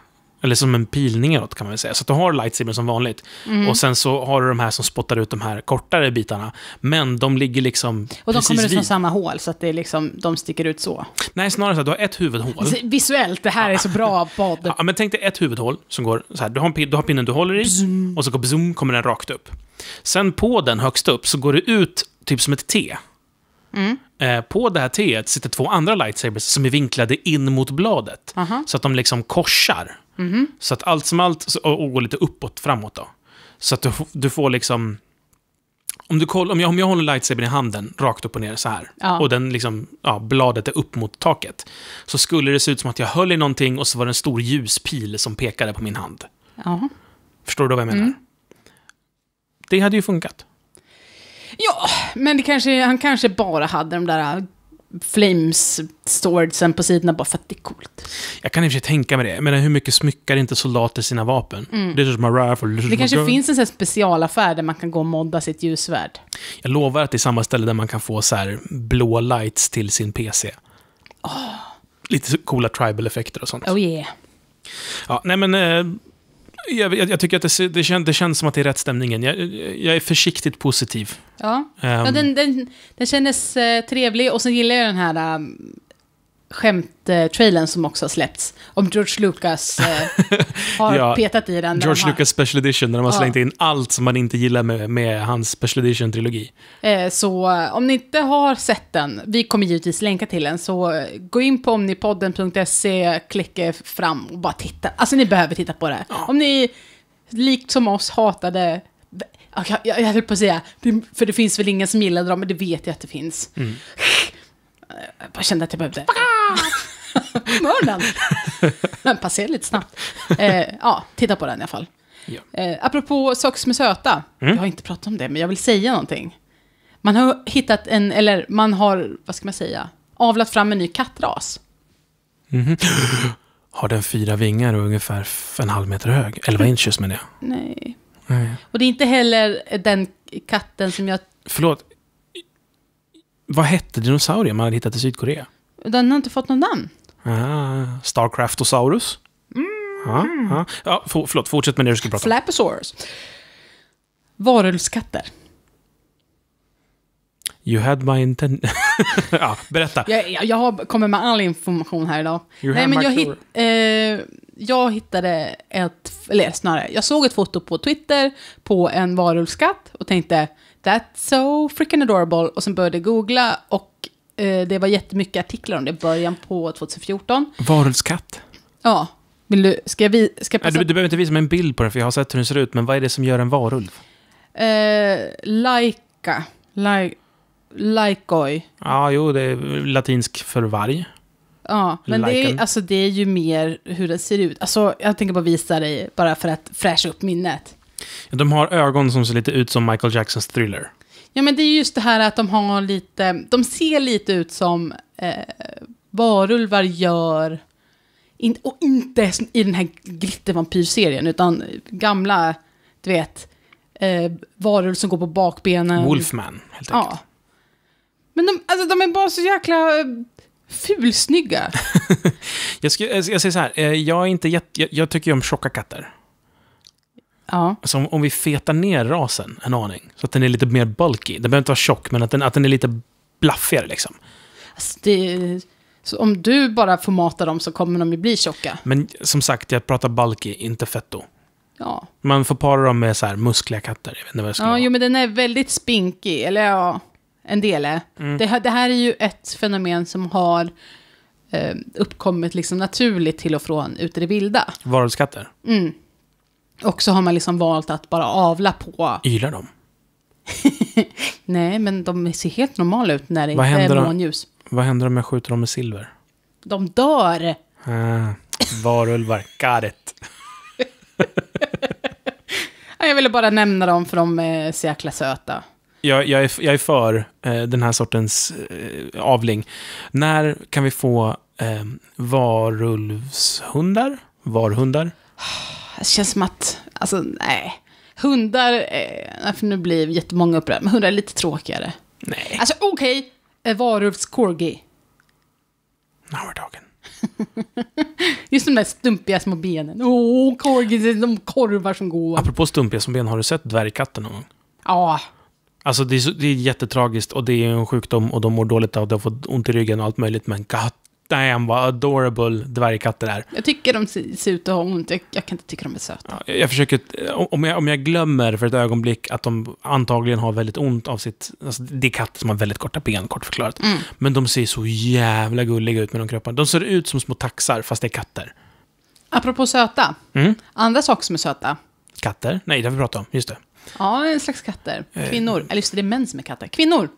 Eller som en pil neråt kan man väl säga. Så att du har lightsaber som vanligt. Mm. Och sen så har du de här som spottar ut de här kortare bitarna. Men de ligger liksom Och de kommer ut från samma hål, så att det är liksom, de sticker ut så. Nej, snarare så att du har ett huvudhål. Alltså, visuellt, det här är så bra podd. ja, men tänk dig ett huvudhål som går så här. Du har, du har pinnen du håller i Bzzum. och så går, zoom, kommer den rakt upp. Sen på den högst upp så går det ut typ som ett T. Mm. Eh, på det här teet sitter två andra lightsabers som är vinklade in mot bladet. Uh -huh. Så att de liksom korsar. Mm -hmm. Så att allt som allt, och går lite uppåt, framåt då. Så att du, du får liksom... Om, du koll, om, jag, om jag håller lightsabern i handen, rakt upp och ner så här, ja. och den liksom, ja, bladet är upp mot taket, så skulle det se ut som att jag höll i någonting och så var det en stor ljuspil som pekade på min hand. Ja. Förstår du vad jag menar? Mm. Det hade ju funkat. Ja, men det kanske, han kanske bara hade de där äh, flames swordsen på sidorna bara för att det är coolt. Jag kan i och för sig tänka mig det. Men hur mycket smyckar inte soldater sina vapen? Mm. Det, är som rifle, det, det kanske finns en sån specialaffär där man kan gå och modda sitt ljussvärd. Jag lovar att det är samma ställe där man kan få så här blå lights till sin PC. Oh. Lite coola tribal-effekter och sånt. Oh yeah. Ja, nej men eh, jag, jag, jag, tycker att det, det, kän, det, känns som att det är rätt stämningen. Jag, jag är försiktigt positiv. Ja, um, ja ehm. den, den, den kändes eh, trevlig och sen gillar jag den här um, skämt-trailern som också har släppts. Om George Lucas eh, har ja, petat i den. George Lucas Special Edition, där de har ja. slängt in allt som man inte gillar med, med hans Special Edition-trilogi. Eh, så eh, om ni inte har sett den, vi kommer givetvis länka till den, så eh, gå in på omnipodden.se, klicka fram och bara titta. Alltså ni behöver titta på det. Ja. Om ni, likt som oss, hatade jag, jag, jag höll på att säga, för det finns väl ingen som gillade dem, men det vet jag att det finns. Mm. Jag bara kände att jag behövde... Mörden! den passerade lite snabbt. Eh, ja, titta på den i alla fall. Eh, apropå saker som är söta. Mm. Jag har inte pratat om det, men jag vill säga någonting. Man har hittat en, eller man har, vad ska man säga, avlat fram en ny kattras. Mm -hmm. Har den fyra vingar och ungefär en halv meter hög? Elva mm. inches menar jag. Nej. Nej. Och det är inte heller den katten som jag... Förlåt, vad hette dinosaurien man hade hittat i Sydkorea? Den har inte fått någon namn. Ah, Starcraftosaurus? Mm. Ah, ah. Ja, for, förlåt, fortsätt med det du skulle prata om. Flaposaurus. Varulvskatter. You had my intent... ja, berätta. Jag, jag, jag, kommer med all information här idag. You Nej, men jag, hit, eh, jag hittade ett... Eller snarare, jag såg ett foto på Twitter på en varulvskatt och tänkte That's so freaking adorable. Och sen började jag googla och eh, det var jättemycket artiklar om det i början på 2014. Varulvskatt? Ja. Vill du, ska jag vi, ska jag passa? Nej, du, du behöver inte visa mig en bild på den för jag har sett hur den ser ut. Men vad är det som gör en varulv? Eh, laika. laikoi. Ja, jo, det är latinsk för varg. Ja, men det är, alltså, det är ju mer hur den ser ut. Alltså, jag tänker bara visa dig, bara för att fräscha upp minnet. De har ögon som ser lite ut som Michael Jacksons thriller. Ja, men det är just det här att de har lite, de ser lite ut som eh, varulvar gör, in, och inte i den här glittervampyrserien, utan gamla, du vet, eh, varulv som går på bakbenen. Wolfman, helt enkelt. Ja. Men de, alltså, de är bara så jäkla eh, fulsnygga. jag, ska, jag säger så här, eh, jag, är inte jätt, jag, jag tycker ju om tjocka katter. Ja. Alltså om, om, vi fetar ner rasen en aning, så att den är lite mer bulky. Den behöver inte vara tjock, men att den, att den är lite blaffigare liksom. Alltså det, så om du bara får mata dem så kommer de ju bli tjocka. Men som sagt, jag pratar bulky, inte fetto. Ja. Man får para dem med så här muskliga katter. Jag vet inte vad det skulle ja, Jo, men den är väldigt spinkig, eller ja, en del är. Mm. Det, det, här är ju ett fenomen som har eh, uppkommit liksom naturligt till och från ute i det vilda. Varulvskatter? Mm. Och så har man liksom valt att bara avla på... Ylar de? Nej, men de ser helt normala ut när det inte är månljus. Vad händer om jag skjuter dem med silver? De dör! Ah, varulvar, got it. jag ville bara nämna dem för de är så jäkla söta. Jag, jag, är, jag är för eh, den här sortens eh, avling. När kan vi få eh, varulvshundar? Varhundar? det alltså, känns som att, alltså nej. Hundar, eh, för nu blir jättemånga upprörda, men hundar är lite tråkigare. Nej. Alltså okej, okay, eh, varulvs-corgi. Now we're talking. Just de där stumpiga små benen. Åh, oh, corgi, de korvar som går. Apropå stumpiga små ben, har du sett dvärgkatten någon gång? Ja. Alltså det är, så, det är jättetragiskt och det är en sjukdom och de mår dåligt av det och får ont i ryggen och allt möjligt. Men god nej, han var adorable dvärgkatter där. Jag tycker de ser ut att ha ont. Jag, jag kan inte tycka de är söta. Ja, jag försöker, eh, om jag, om jag glömmer för ett ögonblick att de antagligen har väldigt ont av sitt... Alltså, det är katter som har väldigt korta ben, kort förklarat. Mm. Men de ser så jävla gulliga ut med de kropparna. De ser ut som små taxar, fast det är katter. Apropå söta. Mm. Andra saker som är söta. Katter? Nej, det har vi pratat om. Just det. Ja, en slags katter. Eh. Kvinnor. Eh. Eller just det, det är män som är katter. Kvinnor!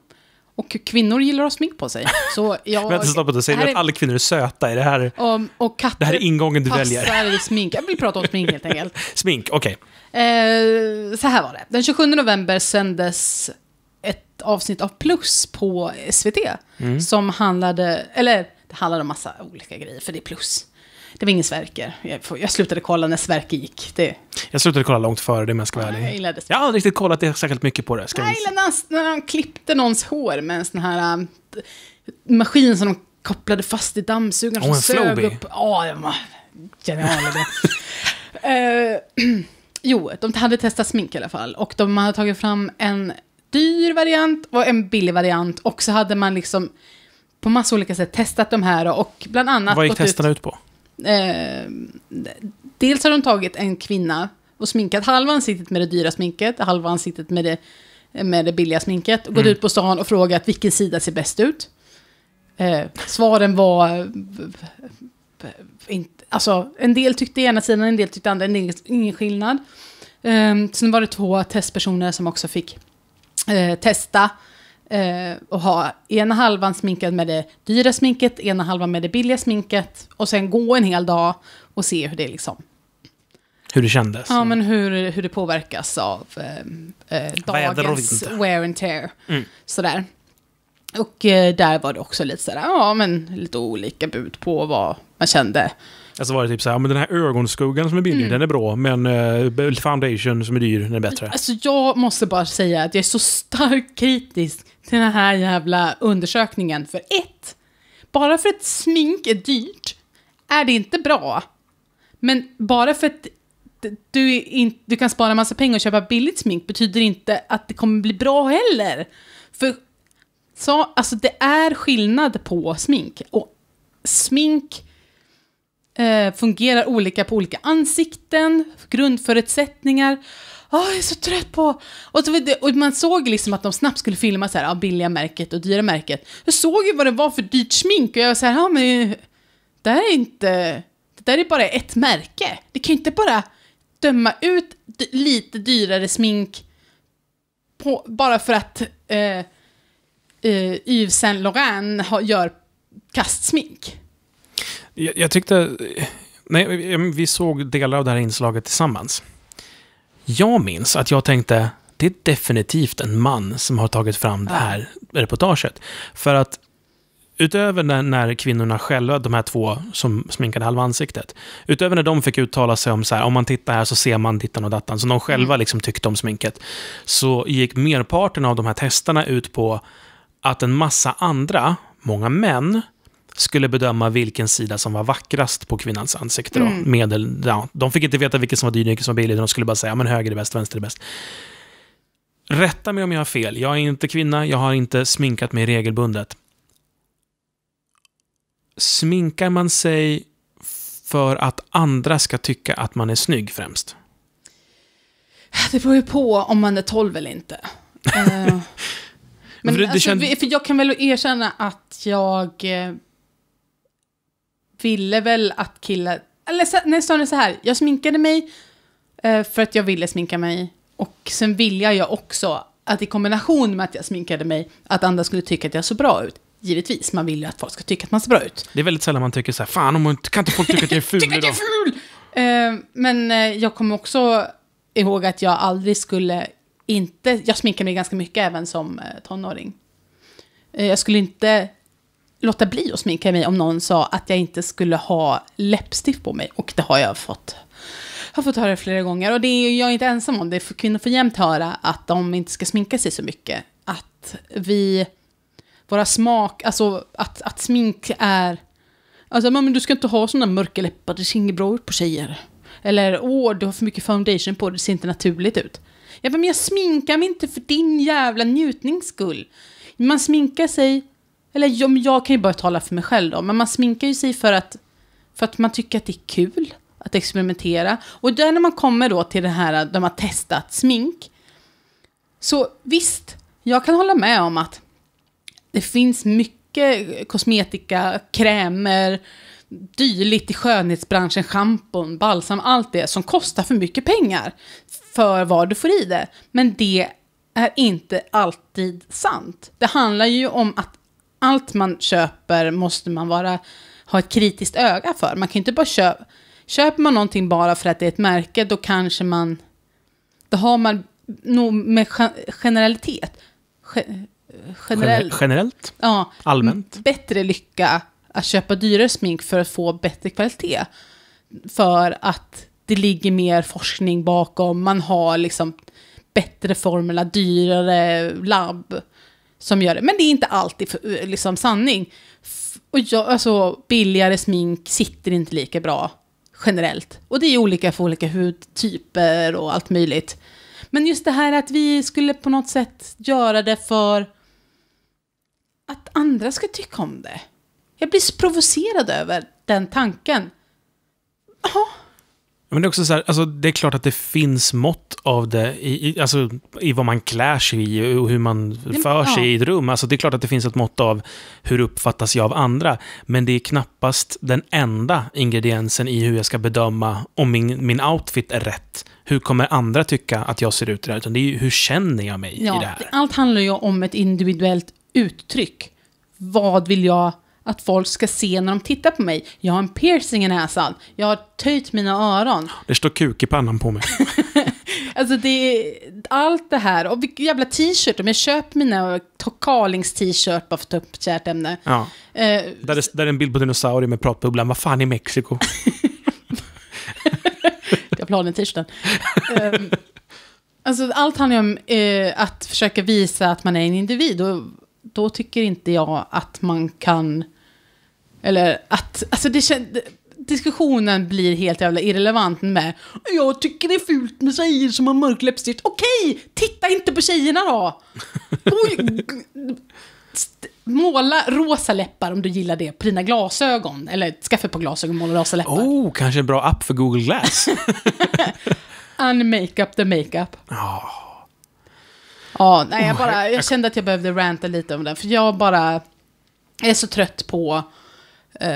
Och kvinnor gillar att ha smink på sig. Så jag... Vänta, stopp, då säger du att alla kvinnor är söta? Är det här... Um, och det här är ingången du väljer? passar i smink. Jag vill prata om smink helt enkelt. smink, okej. Okay. Eh, så här var det. Den 27 november sändes ett avsnitt av Plus på SVT. Mm. Som handlade, eller det handlade om massa olika grejer, för det är Plus det var ingen Sverker. Jag, jag, slutade kolla när Sverker gick. Det... Jag slutade kolla långt före det, om jag ska vara ärlig. Jag, jag har aldrig riktigt kollat det särskilt mycket på det. Ska jag gillade när, när han klippte någons hår med en sån här um, maskin som de kopplade fast i dammsugaren. Och en sög upp. Ja, oh, den var genial. uh, eh, jo, de hade testat smink i alla fall. Och de hade tagit fram en dyr variant och en billig variant. Och så hade man liksom på massa olika sätt testat de här och bland annat... Vad gick testerna ut, ut på? Eh, dels har de tagit en kvinna och sminkat halva ansiktet med det dyra sminket, halva ansiktet med det, med det billiga sminket. Och gått mm. ut på stan och frågat vilken sida ser bäst ut. Eh, svaren var... alltså, en del tyckte ena sidan, en del tyckte andra, en del, ingen skillnad. Eh, sen var det två testpersoner som också fick eh, testa Eh, och ha ena halvan sminkad med det dyra sminket, ena halvan med det billiga sminket och sen gå en hel dag och se hur det liksom... Hur det kändes? Ja, men hur, hur det påverkas av eh, eh, dagens wear and tear. Mm. Sådär. Och eh, där var det också lite sådär, ja men lite olika bud på vad man kände Alltså var det typ så här, men den här ögonskuggan som är billig, mm. den är bra, men uh, foundation som är dyr, den är bättre. Alltså jag måste bara säga att jag är så starkt kritisk till den här jävla undersökningen. För ett, bara för att smink är dyrt är det inte bra. Men bara för att du, in, du kan spara massa pengar och köpa billigt smink betyder inte att det kommer bli bra heller. För så, alltså det är skillnad på smink. Och smink eh, fungerar olika på olika ansikten, grundförutsättningar. Oh, jag är så trött på... Och, så, och man såg liksom att de snabbt skulle filma så här, ah, billiga märket och dyra märket. Jag såg ju vad det var för dyrt smink och jag var så här, ah, men det här är inte... Det där är bara ett märke. Det kan ju inte bara döma ut lite dyrare smink på, bara för att eh, eh, Yves Saint Laurent har, gör kastsmink. Jag, jag tyckte... Nej, vi såg delar av det här inslaget tillsammans. Jag minns att jag tänkte, det är definitivt en man som har tagit fram det här reportaget. För att utöver när, när kvinnorna själva, de här två som sminkade halva ansiktet, utöver när de fick uttala sig om så här, om man tittar här så ser man dittan och dattan, som de själva mm. liksom tyckte om sminket, så gick merparten av de här testerna ut på att en massa andra, många män, skulle bedöma vilken sida som var vackrast på kvinnans ansikte. Då. Mm. Medel, ja, de fick inte veta vilken som var dyr, och vilken som var billig, de skulle bara säga men höger är bäst, vänster är bäst. Rätta mig om jag har fel, jag är inte kvinna, jag har inte sminkat mig regelbundet. Sminkar man sig för att andra ska tycka att man är snygg främst? Det beror ju på om man är tolv eller inte. Eh, men för, alltså, för jag kan väl erkänna att jag eh, ville väl att killar... Eller så, nej, snarare så här. Jag sminkade mig eh, för att jag ville sminka mig. Och sen ville jag också att i kombination med att jag sminkade mig, att andra skulle tycka att jag såg bra ut. Givetvis, man vill ju att folk ska tycka att man ser bra ut. Det är väldigt sällan man tycker så här, fan, om man, kan inte folk tycka att jag är ful tycka idag? Att jag är ful! Eh, men eh, jag kommer också ihåg att jag aldrig skulle inte, jag sminkade mig ganska mycket även som eh, tonåring. Eh, jag skulle inte låta bli att sminka mig om någon sa att jag inte skulle ha läppstift på mig. Och det har jag fått. Jag har fått höra flera gånger. Och det är jag inte ensam om. Det får kvinnor får jämt höra att de inte ska sminka sig så mycket. Att vi, våra smak, alltså att, att smink är... Alltså, men du ska inte ha sådana mörka läppar, det ser inget bra ut på tjejer. Eller, åh, du har för mycket foundation på, det ser inte naturligt ut. Jag bara, men jag sminkar mig inte för din jävla njutnings skull. Man sminkar sig eller jag, kan ju bara tala för mig själv då. Men man sminkar ju sig för att, för att man tycker att det är kul att experimentera. Och där när man kommer då till det här de har testat smink. Så visst, jag kan hålla med om att det finns mycket kosmetika, krämer, dylikt i skönhetsbranschen, schampon, balsam, allt det som kostar för mycket pengar för vad du får i det. Men det är inte alltid sant. Det handlar ju om att allt man köper måste man vara, ha ett kritiskt öga för. Man kan inte bara köpa, köper man någonting bara för att det är ett märke, då kanske man, då har man nog med generalitet, generell, generellt, ja, allmänt, bättre lycka att köpa dyrare smink för att få bättre kvalitet. För att det ligger mer forskning bakom, man har liksom bättre formula, dyrare labb som gör det. Men det är inte alltid liksom, sanning. Och jag, alltså, billigare smink sitter inte lika bra generellt. Och det är olika för olika hudtyper och allt möjligt. Men just det här att vi skulle på något sätt göra det för att andra ska tycka om det. Jag blir så provocerad över den tanken. Ja, men det är också så här, alltså, det är klart att det finns mått av det i, i, alltså, i vad man klär sig i och hur man Nej, för sig i ett rum. Alltså, det är klart att det finns ett mått av hur uppfattas jag av andra. Men det är knappast den enda ingrediensen i hur jag ska bedöma om min, min outfit är rätt. Hur kommer andra tycka att jag ser ut i det här? det är ju, hur känner jag mig ja, i det här? Allt handlar ju om ett individuellt uttryck. Vad vill jag att folk ska se när de tittar på mig. Jag har en piercing i näsan. Jag har töjt mina öron. Det står kuk i pannan på mig. alltså det är allt det här. Och vilken jävla t-shirt. Om jag köper mina Carlings t-shirt bara för att ta upp ett kärt ämne. Ja. Eh, där, är, där är en bild på dinosaurier med pratbubblan. Vad fan i Mexiko? jag planen t-shirten. um, alltså allt handlar ju om eh, att försöka visa att man är en individ. Och då tycker inte jag att man kan... Eller att... Alltså det känns diskussionen blir helt jävla irrelevant med Jag tycker det är fult med tjejer som har mörk läppstift. Okej, titta inte på tjejerna då! Oj, måla rosa läppar om du gillar det på dina glasögon. Eller skaffa på glasögon och måla rosa läppar. Oh, kanske en bra app för Google Glass. Unmakeup the makeup. Oh. Ja, nej, jag, bara, jag kände att jag behövde ranta lite om den. För jag bara är så trött på eh,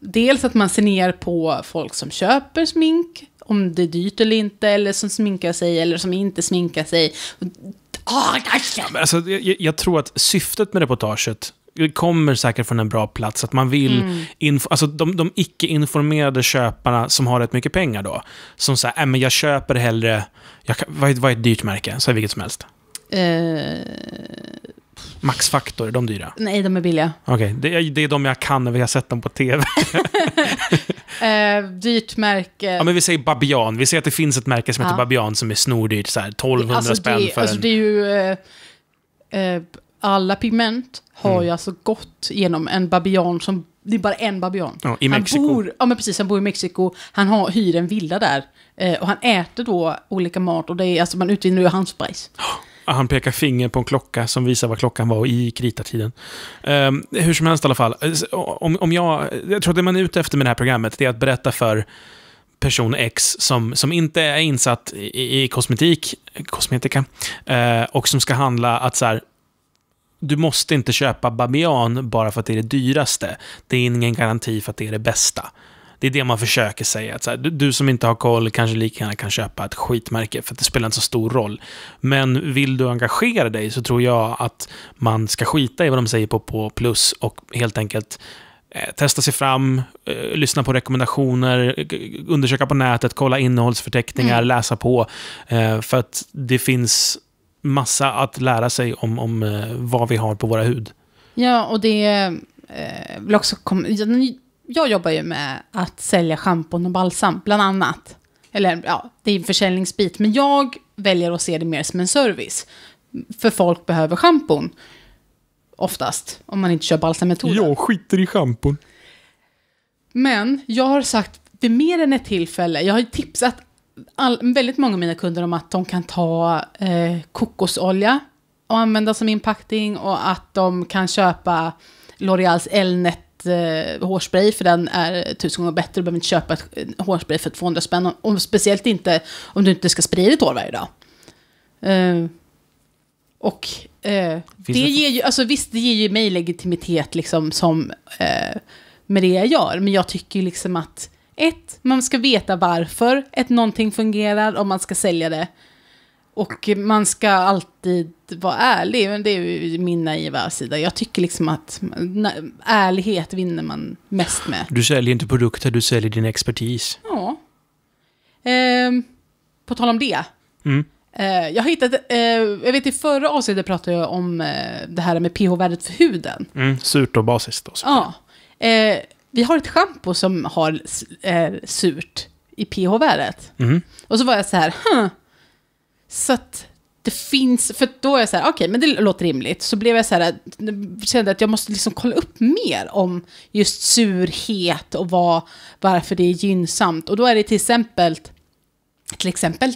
dels att man ser ner på folk som köper smink, om det är dyrt eller inte, eller som sminkar sig eller som inte sminkar sig. Oh, ja, men alltså, jag, jag tror att syftet med reportaget kommer säkert från en bra plats. Att man vill... Mm. alltså de, de icke-informerade köparna som har rätt mycket pengar då, som säger äh, men jag köper hellre... Jag vad, är, vad är ett dyrt märke? Så vilket som helst. Eh, Maxfaktor, är de dyra? nej, de är billiga. Okej, det, är- det är de jag kan, vi har sett dem på tv. Eh, dyrt märke. ja, men vi säger Babian. Vi säger att det finns ett märke som heter Ja. Babian som är snordyrt, så här 1200 alltså, spänn det, för alltså, en... det är ju... Eh, eh, alla pigment har mm. ju alltså gått genom en babian som... Det är bara en babian. Ja, I Mexiko. Han bor, ja, men precis, han bor i Mexiko. Han har, hyr en villa där. Eh, och han äter då olika mat och det är, alltså, man utvinner ju hans press. Han pekar finger på en klocka som visar vad klockan var i kritartiden. Um, hur som helst i alla fall. Eh, om, om jag, jag tror att det man är ute efter med det här programmet det är att berätta för person X som, som inte är insatt i, i kosmetik, kosmetika, eh, och som ska handla att så här, du måste inte köpa babian bara för att det är det dyraste. Det är ingen garanti för att det är det bästa. Det är det man försöker säga. Att så här, du, du, som inte har koll kanske lika gärna kan köpa ett skitmärke, för det spelar inte så stor roll. Men vill du engagera dig så tror jag att man ska skita i vad de säger på, på plus och helt enkelt eh, testa sig fram, eh, lyssna på rekommendationer, eh, undersöka på nätet, kolla innehållsförteckningar, mm. läsa på. för att det finns massa att lära sig om, om vad vi har på våra hud. Ja, och det vill också komma jag jobbar ju med att sälja schampon och balsam, bland annat. Eller ja, det är en försäljningsbit, men jag väljer att se det mer som en service. För folk behöver schampon, oftast, om man inte kör balsammetoden. Jag skiter i schampon. Men jag har sagt vid mer än ett tillfälle, jag har tipsat all, väldigt många av mina kunder om att de kan ta eh, kokosolja och använda som inpackning och att de kan köpa L'Oreals Elnet eh, hårspray, för den är tusen gånger bättre. Du behöver inte köpa ett hårspray för 200 spänn, om, speciellt inte om du inte ska spraya ditt hår varje dag. Eh, och eh, det, det, ger ju, alltså visst, det ger ju mig legitimitet liksom som eh, med det jag gör, men jag tycker liksom att ett, man ska veta varför ett någonting fungerar om man ska sälja det. Och man ska alltid vara ärlig, men det är ju min naiva sida. Jag tycker liksom att ärlighet vinner man mest med. Du säljer inte produkter, du säljer din expertis. Ja. Eh, på tal om det. Mm. Eh, jag har hittat, eh, jag vet i förra avsnittet pratade jag om eh, det här med pH-värdet för huden. Mm, surt och basiskt då. Ja. Eh, vi har ett schampo som har surt i pH-värdet. Mm. Och så var jag så här, huh, så att det finns, för då är jag så här, okej, okay, men det låter rimligt. Så blev jag så här, kände att jag måste liksom kolla upp mer om just surhet och vad, varför det är gynnsamt. Och då är det till exempel, till exempel,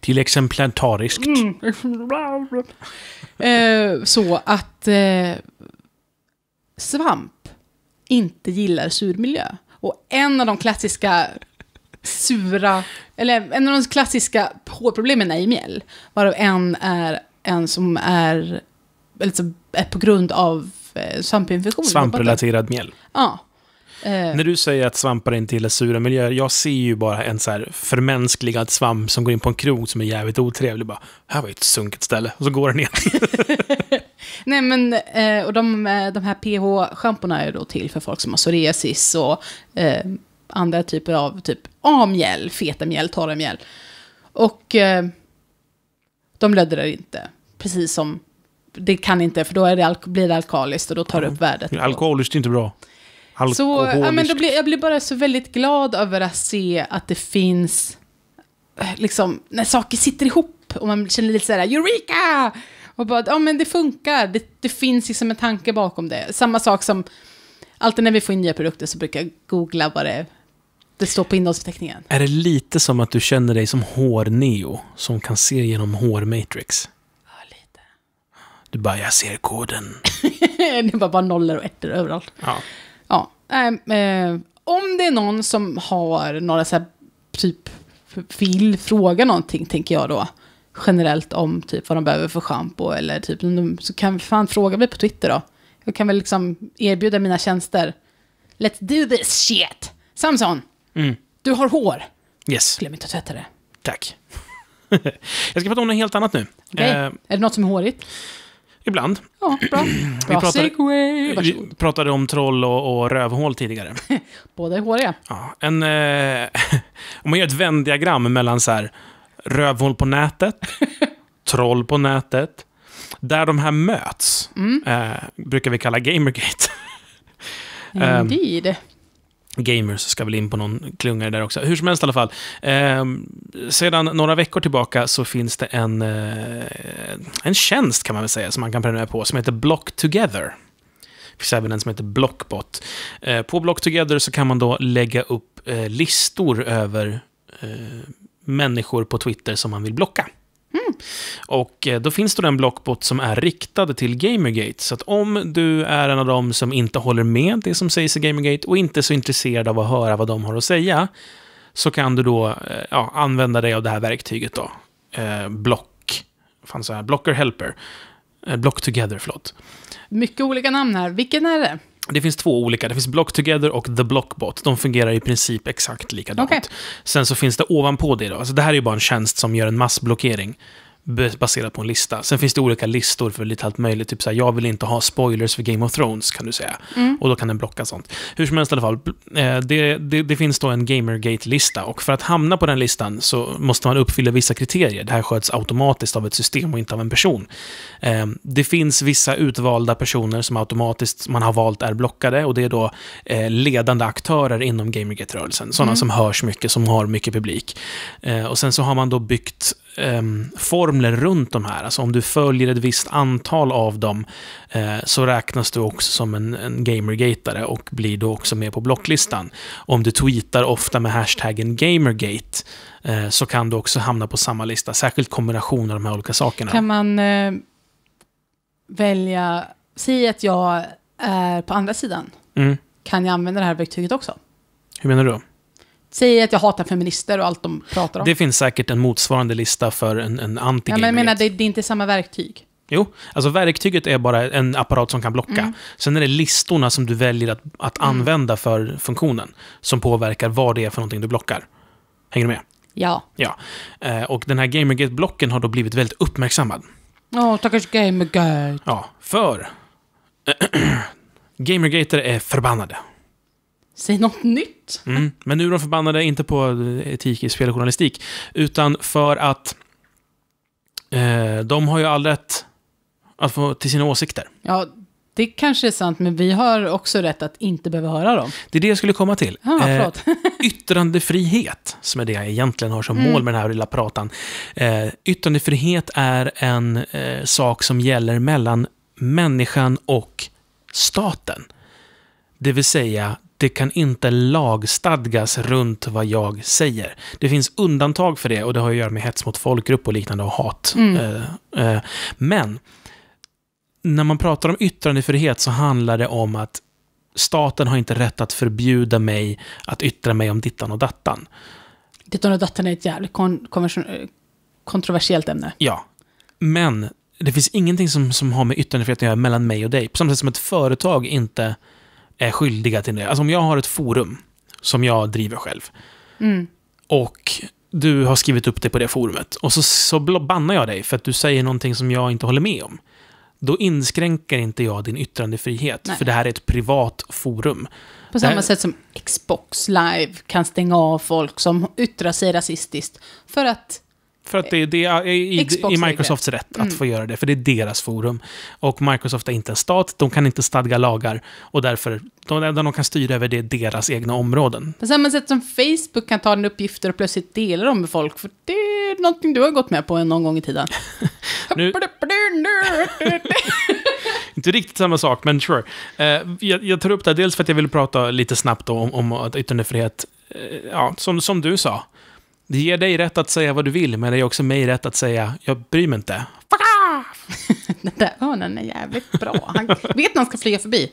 till exemplentariskt. Mm. eh, så att eh, svamp inte gillar sur miljö. Och en av de klassiska sura, eller en av de klassiska hårproblemen är ju mjäll. Varav en är en som är, alltså, är på grund av eh, svampinfektion. Svamprelaterad mjäll. Ja. Eh. När du säger att svampar inte gillar sura miljöer, jag ser ju bara en så här förmänskligad svamp som går in på en krog som är jävligt otrevlig. Bara, här var ju ett sunkigt ställe. Och så går den igen. Nej men, eh, och de, eh, de här ph schamporna är då till för folk som har psoriasis och eh, andra typer av typ A-mjöl, fetamjöl, torra mjöl. Och eh, de löddrar inte, precis som det kan inte, för då är det blir det alkaliskt och då tar det upp värdet. Alkoholiskt är inte bra. Alkoholisk. Så, ja, men då blir, jag blir bara så väldigt glad över att se att det finns, eh, liksom, när saker sitter ihop och man känner lite så här, Eureka! Och bara, ja men det funkar, det, det finns liksom en tanke bakom det. Samma sak som, alltid när vi får in nya produkter så brukar jag googla vad det är. Det står på innehållsförteckningen. Är det lite som att du känner dig som hår-Neo, som kan se genom hår-Matrix? Ja, lite. Du bara, jag ser koden. det är bara, nollor och ettor överallt. Ja. ja äh, om det är någon som har några så här, typ, vill fråga någonting, tänker jag då generellt om typ vad de behöver för schampo eller typ, så kan fan fråga mig på Twitter då. Jag kan väl liksom erbjuda mina tjänster. Let's do this shit! Samson! Mm. Du har hår. Yes. Glöm inte att tvätta det. Tack. jag ska prata om något helt annat nu. Okay. Eh, är det något som är hårigt? Ibland. Ja, bra. vi, bra pratade, vi pratade om troll och, och rövhål tidigare. Båda är håriga. Ja, en, eh, om man gör ett vändiagram mellan så här, rövhål på nätet, troll på nätet. Där de här möts mm. eh, brukar vi kalla Gamergate. Indeed. Ehm, Gamers ska väl in på någon klunga där också. Hur som helst i alla fall. Eh, sedan några veckor tillbaka så finns det en, eh, en tjänst kan man väl säga som man kan prenumerera på som heter Block Together. Det finns även en som heter Blockbot. Eh, på Block Together så kan man då lägga upp eh, listor över eh, människor på Twitter som man vill blocka. Mm. Och eh, då finns det en blockbot som är riktad till Gamergate. Så att om du är en av dem som inte håller med det som sägs i Gamergate och inte är så intresserad av att höra vad de har att säga, så kan du då eh, ja, använda dig av det här verktyget. då. Eh, block, fan så här, blocker helper. Eh, block together, förlåt. Mycket olika namn här. Vilken är det? Det finns två olika. Det finns Block Together och The Blockbot. De fungerar i princip exakt likadant. Okay. Sen så finns det ovanpå det. Då. Alltså det här är ju bara en tjänst som gör en massblockering baserat på en lista. Sen finns det olika listor för lite allt möjligt. Typ så här, jag vill inte ha spoilers för Game of Thrones, kan du säga. Mm. Och då kan den blocka sånt. Hur som helst i alla fall, eh, det, det, det finns då en Gamergate-lista. Och för att hamna på den listan så måste man uppfylla vissa kriterier. Det här sköts automatiskt av ett system och inte av en person. Ehm, det finns vissa utvalda personer som automatiskt man har valt är blockade. Och det är då eh, ledande aktörer inom Gamergate-rörelsen. Sådana mm. som hörs mycket, som har mycket publik. Eh, och sen så har man då byggt um, formler runt de här. Alltså om du följer ett visst antal av dem uh, så räknas du också som en, en gamergatare och blir då också med på blocklistan. Om du tweetar ofta med hashtaggen gamergate uh, så kan du också hamna på samma lista. Särskilt kombination av de här olika sakerna. Kan man uh, välja, säg att jag är på andra sidan. Mm. Kan jag använda det här verktyget också? Hur menar du? Säger att jag hatar feminister och allt de pratar om. Det finns säkert en motsvarande lista för en, en anti ja, men jag menar, det, det är inte samma verktyg. Jo, alltså verktyget är bara en apparat som kan blocka. Mm. Sen är det listorna som du väljer att, att mm. använda för funktionen som påverkar vad det är för någonting du blockar. Hänger du med? Ja. ja. Eh, och den här Gamergate-blocken har då blivit väldigt uppmärksammad. Åh, oh, stackars Gamergate. Ja, för Gamergater är förbannade. Säg något nytt. Mm. Men nu är de förbannade, inte på eh, etik i speljournalistik, utan för att eh, de har ju all rätt att få till sina åsikter. Ja, det kanske är sant, men vi har också rätt att inte behöva höra dem. Det är det jag skulle komma till. Ah, eh, yttrandefrihet, som är det jag egentligen har som mm. mål med den här lilla pratan. Eh, yttrandefrihet är en eh, sak som gäller mellan människan och staten. Det vill säga, det kan inte lagstadgas runt vad jag säger. Det finns undantag för det och det har att göra med hets mot folkgrupp och liknande och hat. Mm. Eh, eh, men när man pratar om yttrandefrihet så handlar det om att staten har inte rätt att förbjuda mig att yttra mig om dittan och dattan. Dittan och dattan är ett jävligt kon eh, kontroversiellt ämne. Ja. Men det finns ingenting som, som har med yttrandefrihet att göra mellan mig och dig. På samma sätt som ett företag inte är skyldiga till det. Alltså om jag har ett forum som jag driver själv. Mm. Och du har skrivit upp det på det forumet. Och så, så bannar jag dig för att du säger någonting som jag inte håller med om. Då inskränker inte jag din yttrandefrihet, Nej. för det här är ett privat forum. På samma här... sätt som Xbox Live kan stänga av folk som yttrar sig rasistiskt. För att för att det, det är i, i Microsofts rätt att mm. få göra det, för det är deras forum. Och Microsoft är inte en stat, de kan inte stadga lagar och därför, de enda de kan styra över det är deras egna områden. På samma sätt som Facebook kan ta en uppgifter och plötsligt dela dem med folk, för det är någonting du har gått med på någon gång i tiden. nu... inte riktigt samma sak, men sure. Eh, jag, jag, tar upp det här dels för att jag vill prata lite snabbt om, om yttrandefrihet, eh, ja, som, som du sa, det ger dig rätt att säga vad du vill, men det ger också mig rätt att säga, jag bryr mig inte. Den där örnen är jävligt bra. Han vet när han ska flyga förbi.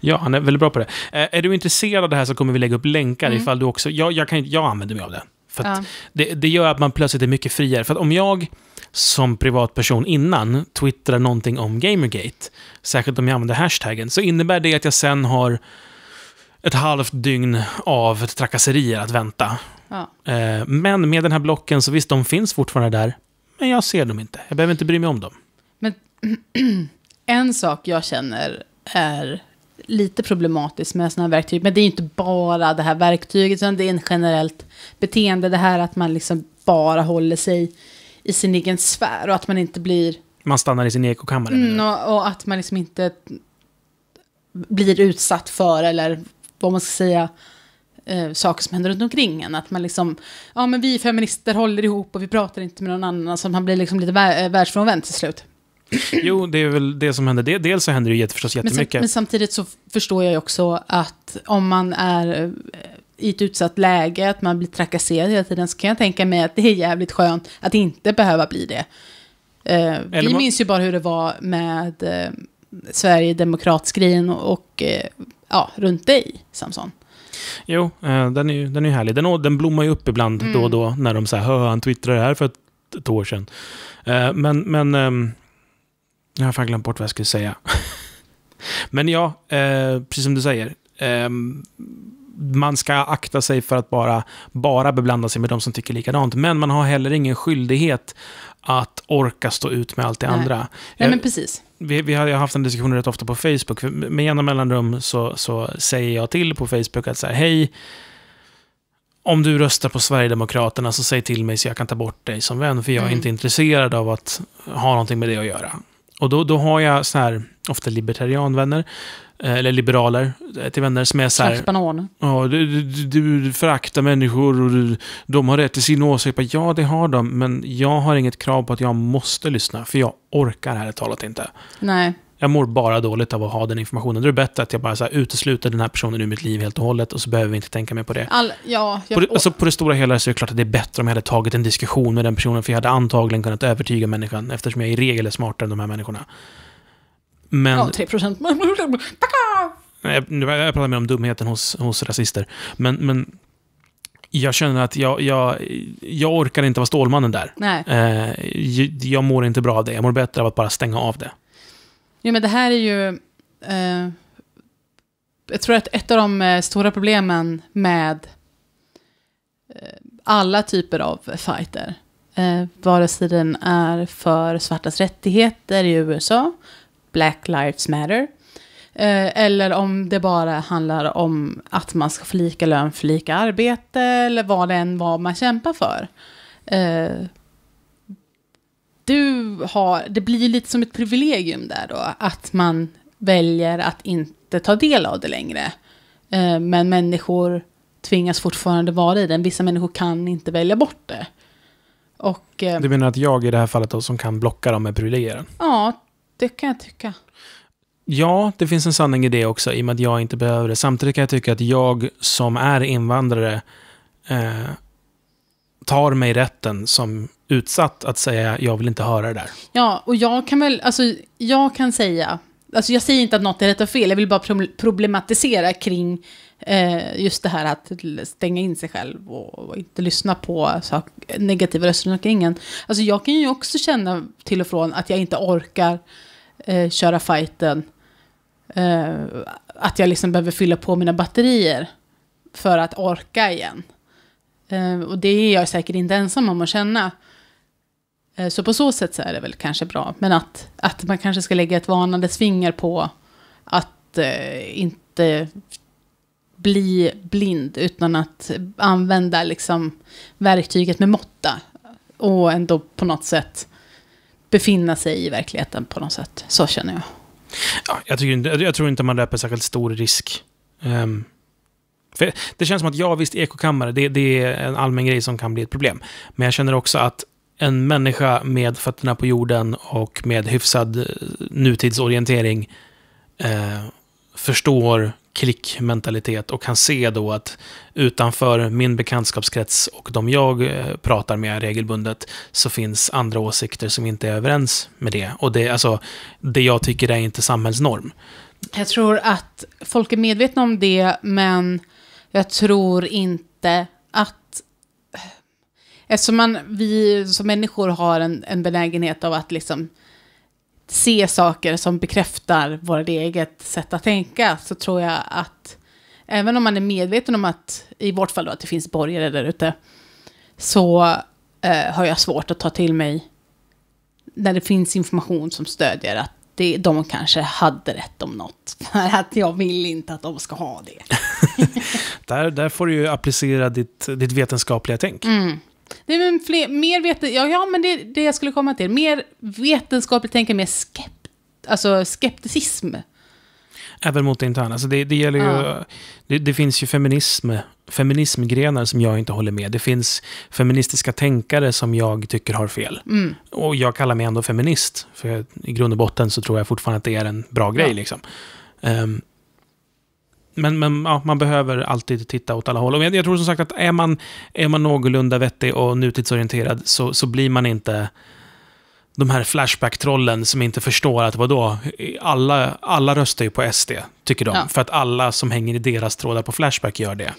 Ja, han är väldigt bra på det. Eh, är du intresserad av det här så kommer vi lägga upp länkar mm. ifall du också... Jag, jag, kan, jag använder mig av det. För ja. det, det, gör att man plötsligt är mycket friare. För om jag som privatperson innan twittrar någonting om Gamergate, särskilt om jag använder hashtaggen, så innebär det att jag sen har ett halvt dygn av trakasserier att vänta. Eh, men med den här blocken, så visst, de finns fortfarande där. Men jag ser dem inte. Jag behöver inte bry mig om dem. Men en sak jag känner är lite problematiskt med sådana här verktyg. Men det är inte bara det här verktyget, utan det är en generellt beteende. Det här att man liksom bara håller sig i sin egen sfär och att man inte blir... Man stannar i sin ekokammare? Mm, och, och, att man liksom inte blir utsatt för, eller vad man ska säga, eh, saker som händer runt omkring en. Att man liksom, ja men vi feminister håller ihop och vi pratar inte med någon annan. Så alltså, man blir liksom lite eh, världsfrånvänd till slut. Jo, det är väl det som händer. Dels så händer det förstås jättemycket. Men, samtidigt så förstår jag ju också att om man är eh, i ett utsatt läge, att man blir trakasserad hela tiden, så kan jag tänka mig att det är jävligt skönt att inte behöva bli det. Eh, vi man... minns ju bara hur det var med eh, Sverigedemokratsgrejen och, och eh, ja, runt dig, Samson. Jo, eh, den är ju den är härlig. Den, den blommar ju upp ibland mm. då och mm. då när de säger hör han twittrade det här för ett, ett år sedan. Eh, men, men ehm, jag har fan glömt bort vad jag skulle säga. men ja, eh, precis som du säger. Ehm, man ska akta sig för att bara, bara beblanda sig med de som tycker likadant. Men man har heller ingen skyldighet att orka stå ut med allt det Nej. andra. Nej, men precis vi, vi har haft en diskussion rätt ofta på Facebook. Med jämna mellanrum så, så säger jag till på Facebook att så hej, om du röstar på Sverigedemokraterna så säg till mig så jag kan ta bort dig som vän, för jag är mm. inte intresserad av att ha någonting med det att göra. Och då, då har jag så här, ofta libertarianvänner, eh, eller liberaler eh, till vänner som är så här... banan. Ja, du, du, du, föraktar människor och du, de har rätt till sin åsikt. Ja, det har de, men jag har inget krav på att jag måste lyssna, för jag orkar ärligt talat inte. Nej. Jag mår bara dåligt av att ha den informationen. Då är det bättre att jag bara så här, utesluter den här personen ur mitt liv helt och hållet och så behöver vi inte tänka mer på det. All, ja, jag, på, alltså, på det stora hela så är det klart att det är bättre om jag hade tagit en diskussion med den personen, för jag hade antagligen kunnat övertyga människan, eftersom jag i regel är smartare än de här människorna. Men... Ja, 3 procent. Jag, jag pratar mer om dumheten hos, hos rasister. Men, men jag känner att jag, jag, jag orkar inte vara Stålmannen där. Nej. Eh, jag, jag mår inte bra av det. Jag mår bättre av att bara stänga av det. Jo, men det här är ju... Eh, jag tror att ett av de eh, stora problemen med eh, alla typer av fighter, eh, vare sig den är för svartas rättigheter i USA, Black Lives Matter, eh, eller om det bara handlar om att man ska få lika lön för lika arbete eller vad det än var man kämpar för du har, det blir lite som ett privilegium där då, att man väljer att inte ta del av det längre. Eh, men människor tvingas fortfarande vara i den. Vissa människor kan inte välja bort det. Och, eh, du menar att jag i det här fallet då, som kan blocka dem är privilegierad? Ja, det kan jag tycka. Ja, det finns en sanning i det också, i och med att jag inte behöver det. Samtidigt kan jag tycka att jag som är invandrare eh, tar mig rätten som utsatt att säga jag vill inte höra det där. Ja, och jag kan väl, alltså jag kan säga, alltså jag säger inte att något är rätt och fel, jag vill bara problematisera kring eh, just det här att stänga in sig själv och, och inte lyssna på sak, negativa röster omkring en. Alltså jag kan ju också känna till och från att jag inte orkar eh, köra fighten, eh, att jag liksom behöver fylla på mina batterier för att orka igen. Eh, och det är jag säkert inte ensam om att känna. Eh, så på så sätt så är det väl kanske bra. Men att, att man kanske ska lägga ett varnandes finger på att eh, inte bli blind utan att använda liksom verktyget med måtta. Och ändå på något sätt befinna sig i verkligheten på något sätt. Så känner jag. Ja, jag, tycker inte, jag tror inte man löper särskilt stor risk. Um, för det känns som att, ja visst, ekokammare, det, det är en allmän grej som kan bli ett problem. Men jag känner också att en människa med fötterna på jorden och med hyfsad eh, nutidsorientering eh, förstår klickmentalitet och kan se då att utanför min bekantskapskrets och de jag eh, pratar med regelbundet så finns andra åsikter som inte är överens med det. Och det, alltså, det jag tycker är inte samhällsnorm. Jag tror att folk är medvetna om det, men jag tror inte att... Eftersom man, vi som människor har en, en benägenhet av att liksom se saker som bekräftar vårt eget sätt att tänka så tror jag att även om man är medveten om att, i vårt fall då, att det finns borgare där ute, så eh, har jag svårt att ta till mig när det finns information som stödjer att det, de kanske hade rätt om något. För att jag vill inte att de ska ha det. där, där får du ju applicera ditt, ditt vetenskapliga tänk. Mm. Nej, men fler, mer veten, ja, ja, men det, det jag skulle komma till. Mer vetenskapligt tänk, mer skept, alltså skepticism Även mot det interna. Alltså det, det gäller ju, ja. det, det, finns ju feminism, feminismgrenar som jag inte håller med. Det finns feministiska tänkare som jag tycker har fel. Mm. Och jag kallar mig ändå feminist. För jag, i grund och botten så tror jag fortfarande att det är en bra grej. Ja. Liksom. Um, men, men ja, man behöver alltid titta åt alla håll. Och jag, jag, tror som sagt att är man, är man någorlunda vettig och nutidsorienterad så, så blir man inte de här Flashback-trollen som inte förstår att vadå, alla, alla röstar ju på SD, tycker de. Ja. För att alla som hänger i deras trådar på Flashback gör det.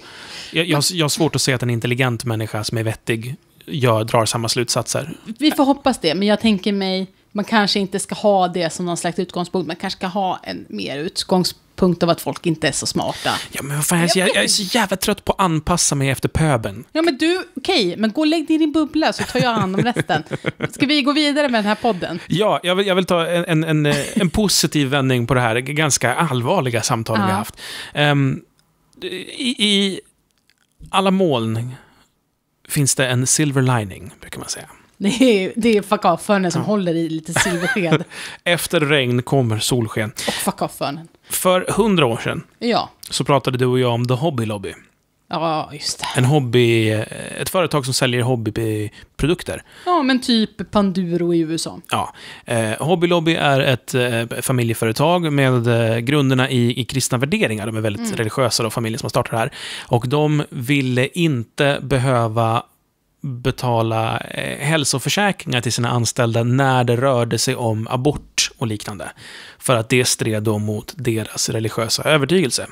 Jag, jag, jag har svårt att se att en intelligent människa som är vettig gör, drar samma slutsatser. Vi får hoppas det, men jag tänker mig, man kanske inte ska ha det som någon slags utgångspunkt, man kanske ska ha en mer utgångspunkt punkt av att folk inte är så smarta. Ja, men fan, jag, jag, jag är så jävla trött på att anpassa mig efter pöben. Ja, men du, okej, okay, men gå och lägg dig i din bubbla så tar jag hand om resten. Ska vi gå vidare med den här podden? Ja, jag vill, jag vill ta en, en, en, eh, positiv vändning på det här ganska allvarliga samtalet ja. vi har haft. Um, i, I alla moln finns det en silver lining, brukar man säga. Nej, det är fuck off-örnen som ja. håller i lite silversked. Efter regn kommer solsken. Och fuck off-örnen. För hundra år sedan ja. så pratade du och jag om The Hobby Lobby. Ja, just det. En hobby, eh, ett företag som säljer hobbyprodukter. Ja, men typ Panduro i USA. Ja. Eh, hobby Lobby är ett eh, familjeföretag med grunderna i, i kristna värderingar. De är väldigt mm. religiösa, då, familjen som har startat det här. Och de ville inte behöva betala hälsoförsäkringar till sina anställda när det rörde sig om abort och liknande. För att det stred då mot deras religiösa övertygelse.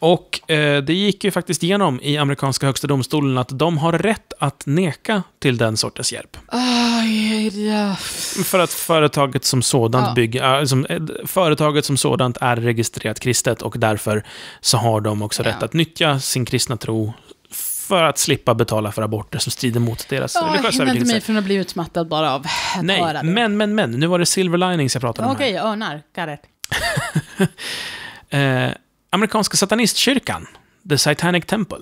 Och eh, det gick ju faktiskt igenom i amerikanska högsta domstolen att de har rätt att neka till den sortens hjälp. Oh, yeah. För att företaget som sådant, oh. bygger, äh, som, äh, företaget som sådant är registrerat kristet och därför så har de också yeah. rätt att nyttja sin kristna tro för att slippa betala för aborter som strider mot deras oh, religiösa övertygelse. inte mig från att bli utmattad bara av att Nej, höra det. men, men, men. Nu var det silver linings jag pratade om. Okej, örnar. Got eh, amerikanska satanistkyrkan, The Satanic Temple,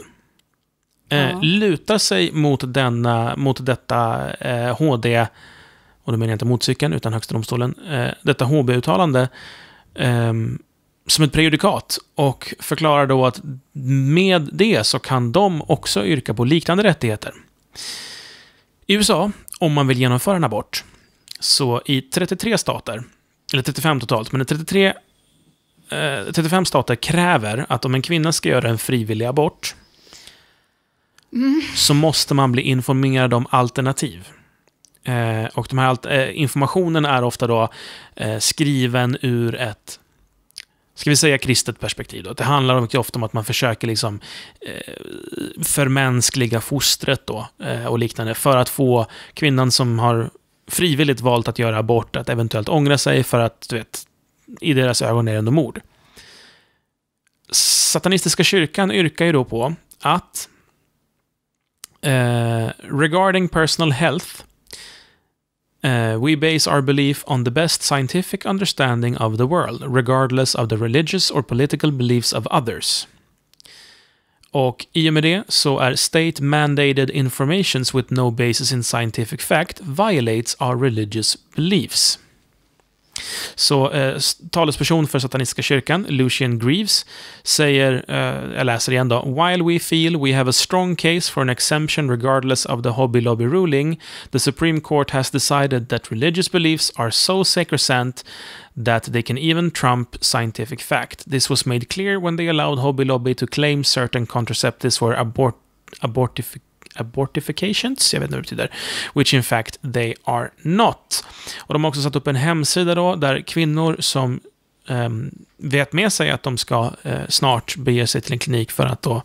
eh, ja. lutar sig mot, denna, mot detta eh, HD, och då menar jag inte motcykeln, utan Högsta domstolen, eh, detta hb uttalande ehm, som ett prejudikat och förklarar då att med det så kan de också yrka på liknande rättigheter. I USA, om man vill genomföra en abort, så i 33 stater, eller 35 totalt, men 33, eh, 35 stater kräver att om en kvinna ska göra en frivillig abort, mm. så måste man bli informerad om alternativ. Eh, och de här eh, informationen är ofta då eh, skriven ur ett ska vi säga kristet perspektiv, då, det handlar mycket ofta om att man försöker liksom, eh, förmänskliga fostret då, eh, och liknande, för att få kvinnan som har frivilligt valt att göra abort att eventuellt ångra sig för att, du vet, i deras ögon är det ändå mord. Satanistiska kyrkan yrkar ju då på att eh, regarding personal health Uh, we base our belief on the best scientific understanding of the world, regardless of the religious or political beliefs of others. Och i och med det så är state mandated informations with no basis in scientific fact violates our religious beliefs. Så eh, talesperson för Satanistiska kyrkan, Lucian Greaves, säger, eh, jag läser igen då, “While we feel we have a strong case for an exemption regardless of the Hobby Lobby ruling, the Supreme Court has decided that religious beliefs are so sacrosanct that they can even trump scientific fact. This was made clear when they allowed Hobby Lobby to claim certain contraceptives for abort abortification abortifications, jag vet inte vad det betyder, which in fact they are not. Och de har också satt upp en hemsida då, där kvinnor som um, vet med sig att de ska eh, snart bege sig till en klinik för att då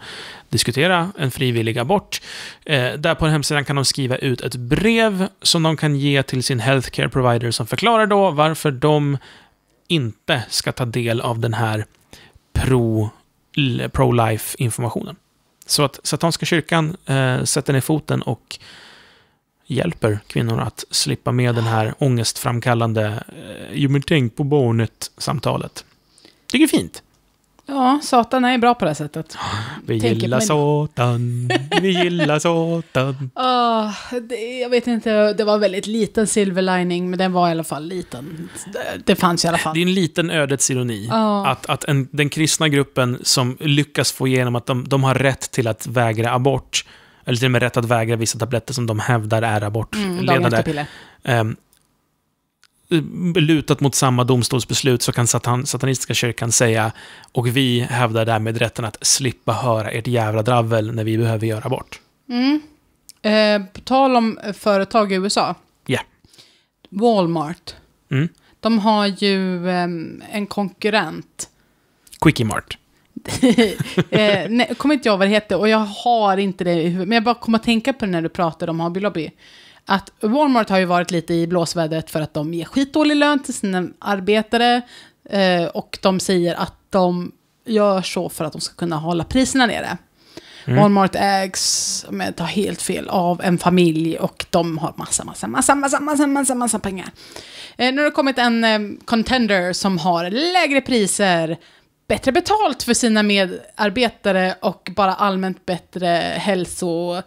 diskutera en frivillig abort. Eh, där på hemsidan kan de skriva ut ett brev som de kan ge till sin healthcare provider som förklarar då varför de inte ska ta del av den här pro, pro-life informationen. Så att satanska kyrkan eh, sätter ner foten och hjälper kvinnor att slippa med den här ångestframkallande, eh, jo men tänk på barnet-samtalet. Det Tycker fint. Ja, Satan är bra på det sättet. Vi Tänker gillar Satan, vi gillar Satan. Ah, det, jag vet inte, det var väldigt liten silver lining, men den var i alla fall liten. Det, det fanns i alla fall. Det är en liten ödets ironi. Ja. Att, att en, den kristna gruppen som lyckas få igenom att de, de har rätt till att vägra abort, eller till och med rätt att vägra vissa tabletter som de hävdar är abortledande, mm, efter Eh, lutat mot samma domstolsbeslut så kan satan, satanistiska kyrkan säga och vi hävdar därmed rätten att slippa höra ert jävla dravel när vi behöver göra abort. Mm. Eh, på tal om eh, företag i USA. Ja. Yeah. Walmart. Mm. De har ju eh, en konkurrent. Quickie Mart. eh, nej, kommer inte jag vad det heter och jag har inte det i huvudet. Men jag bara kom att tänka på det när du pratade om Hobby Lobby att Walmart har ju varit lite i blåsvädret för att de ger skitdålig lön till sina arbetare eh, och de säger att de gör så för att de ska kunna hålla priserna nere. Mm. Walmart ägs, om jag tar helt fel, av en familj och de har massa, massa, massa, massa, massa, massa, massa pengar. Eh, nu har det kommit en eh, contender som har lägre priser, bättre betalt för sina medarbetare och bara allmänt bättre hälso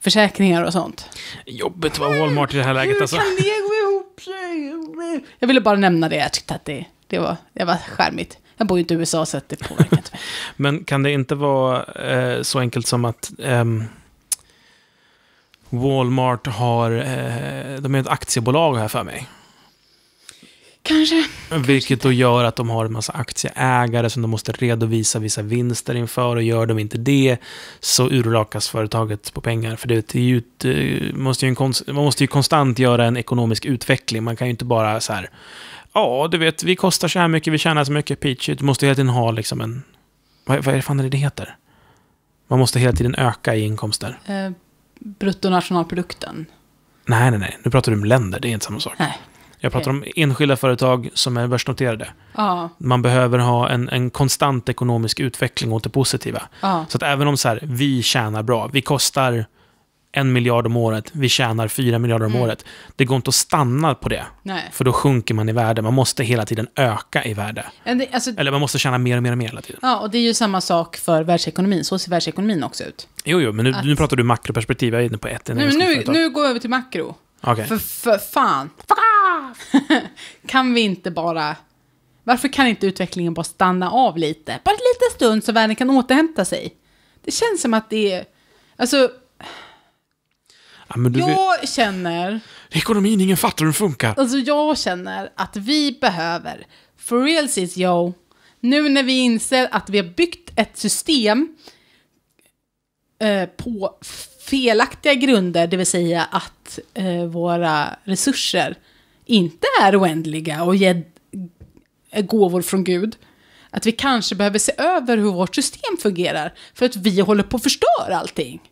försäkringar och sånt. Jobbigt att vara Walmart i det här läget alltså. Hur kan det gå ihop sig? Jag ville bara nämna det, jag tyckte att det, det, var, det var charmigt. Jag bor ju inte i USA så det påverkar inte mig. Men kan det inte vara eh, så enkelt som att ehm... Walmart har, eh, de är ett aktiebolag här för mig kanske. Vilket då gör att de har en massa aktieägare som de måste redovisa vissa vinster inför. Och gör de inte det så urlakas företaget på pengar. För det är ju, eh, måste ju en, man måste ju konstant göra en ekonomisk utveckling. Man kan ju inte bara så här, ja du vet, vi kostar så här mycket, vi tjänar så mycket, peachy. Du måste hela tiden ha liksom en, vad, vad är det fan är det heter? Man måste hela tiden öka i inkomster. Eh, bruttonationalprodukten. Nej, nej, nej. Nu pratar du om länder. Det är inte samma sak. Nej. Jag pratar okay. om enskilda företag som är börsnoterade. Ah. Man behöver ha en, en konstant ekonomisk utveckling åt det positiva. Ah. Så att även om så här, vi tjänar bra, vi kostar en miljard om året, vi tjänar fyra miljarder om mm. året. Det går inte att stanna på det, Nej. för då sjunker man i värde. Man måste hela tiden öka i värde. Det, alltså, Eller man måste tjäna mer och mer och mer hela tiden. Ja, och det är ju samma sak för världsekonomin. Så ser världsekonomin också ut. Jo, jo, men nu, Att... nu pratar du makroperspektiv. Jag är inne på ett. Nu, nu, nu går vi över till makro. Okay. För, för fan. Fuck kan vi inte bara... Varför kan inte utvecklingen bara stanna av lite? Bara en liten stund så världen kan återhämta sig. Det känns som att det är... Alltså... Ja, jag vet... känner... Ekonomin, ingen fattar hur den funkar. Alltså jag känner att vi behöver, for real is yo, nu när vi inser att vi har byggt ett system eh, på felaktiga grunder, det vill säga att eh, våra resurser inte är oändliga och ger gåvor från Gud, att vi kanske behöver se över hur vårt system fungerar för att vi håller på att förstöra allting.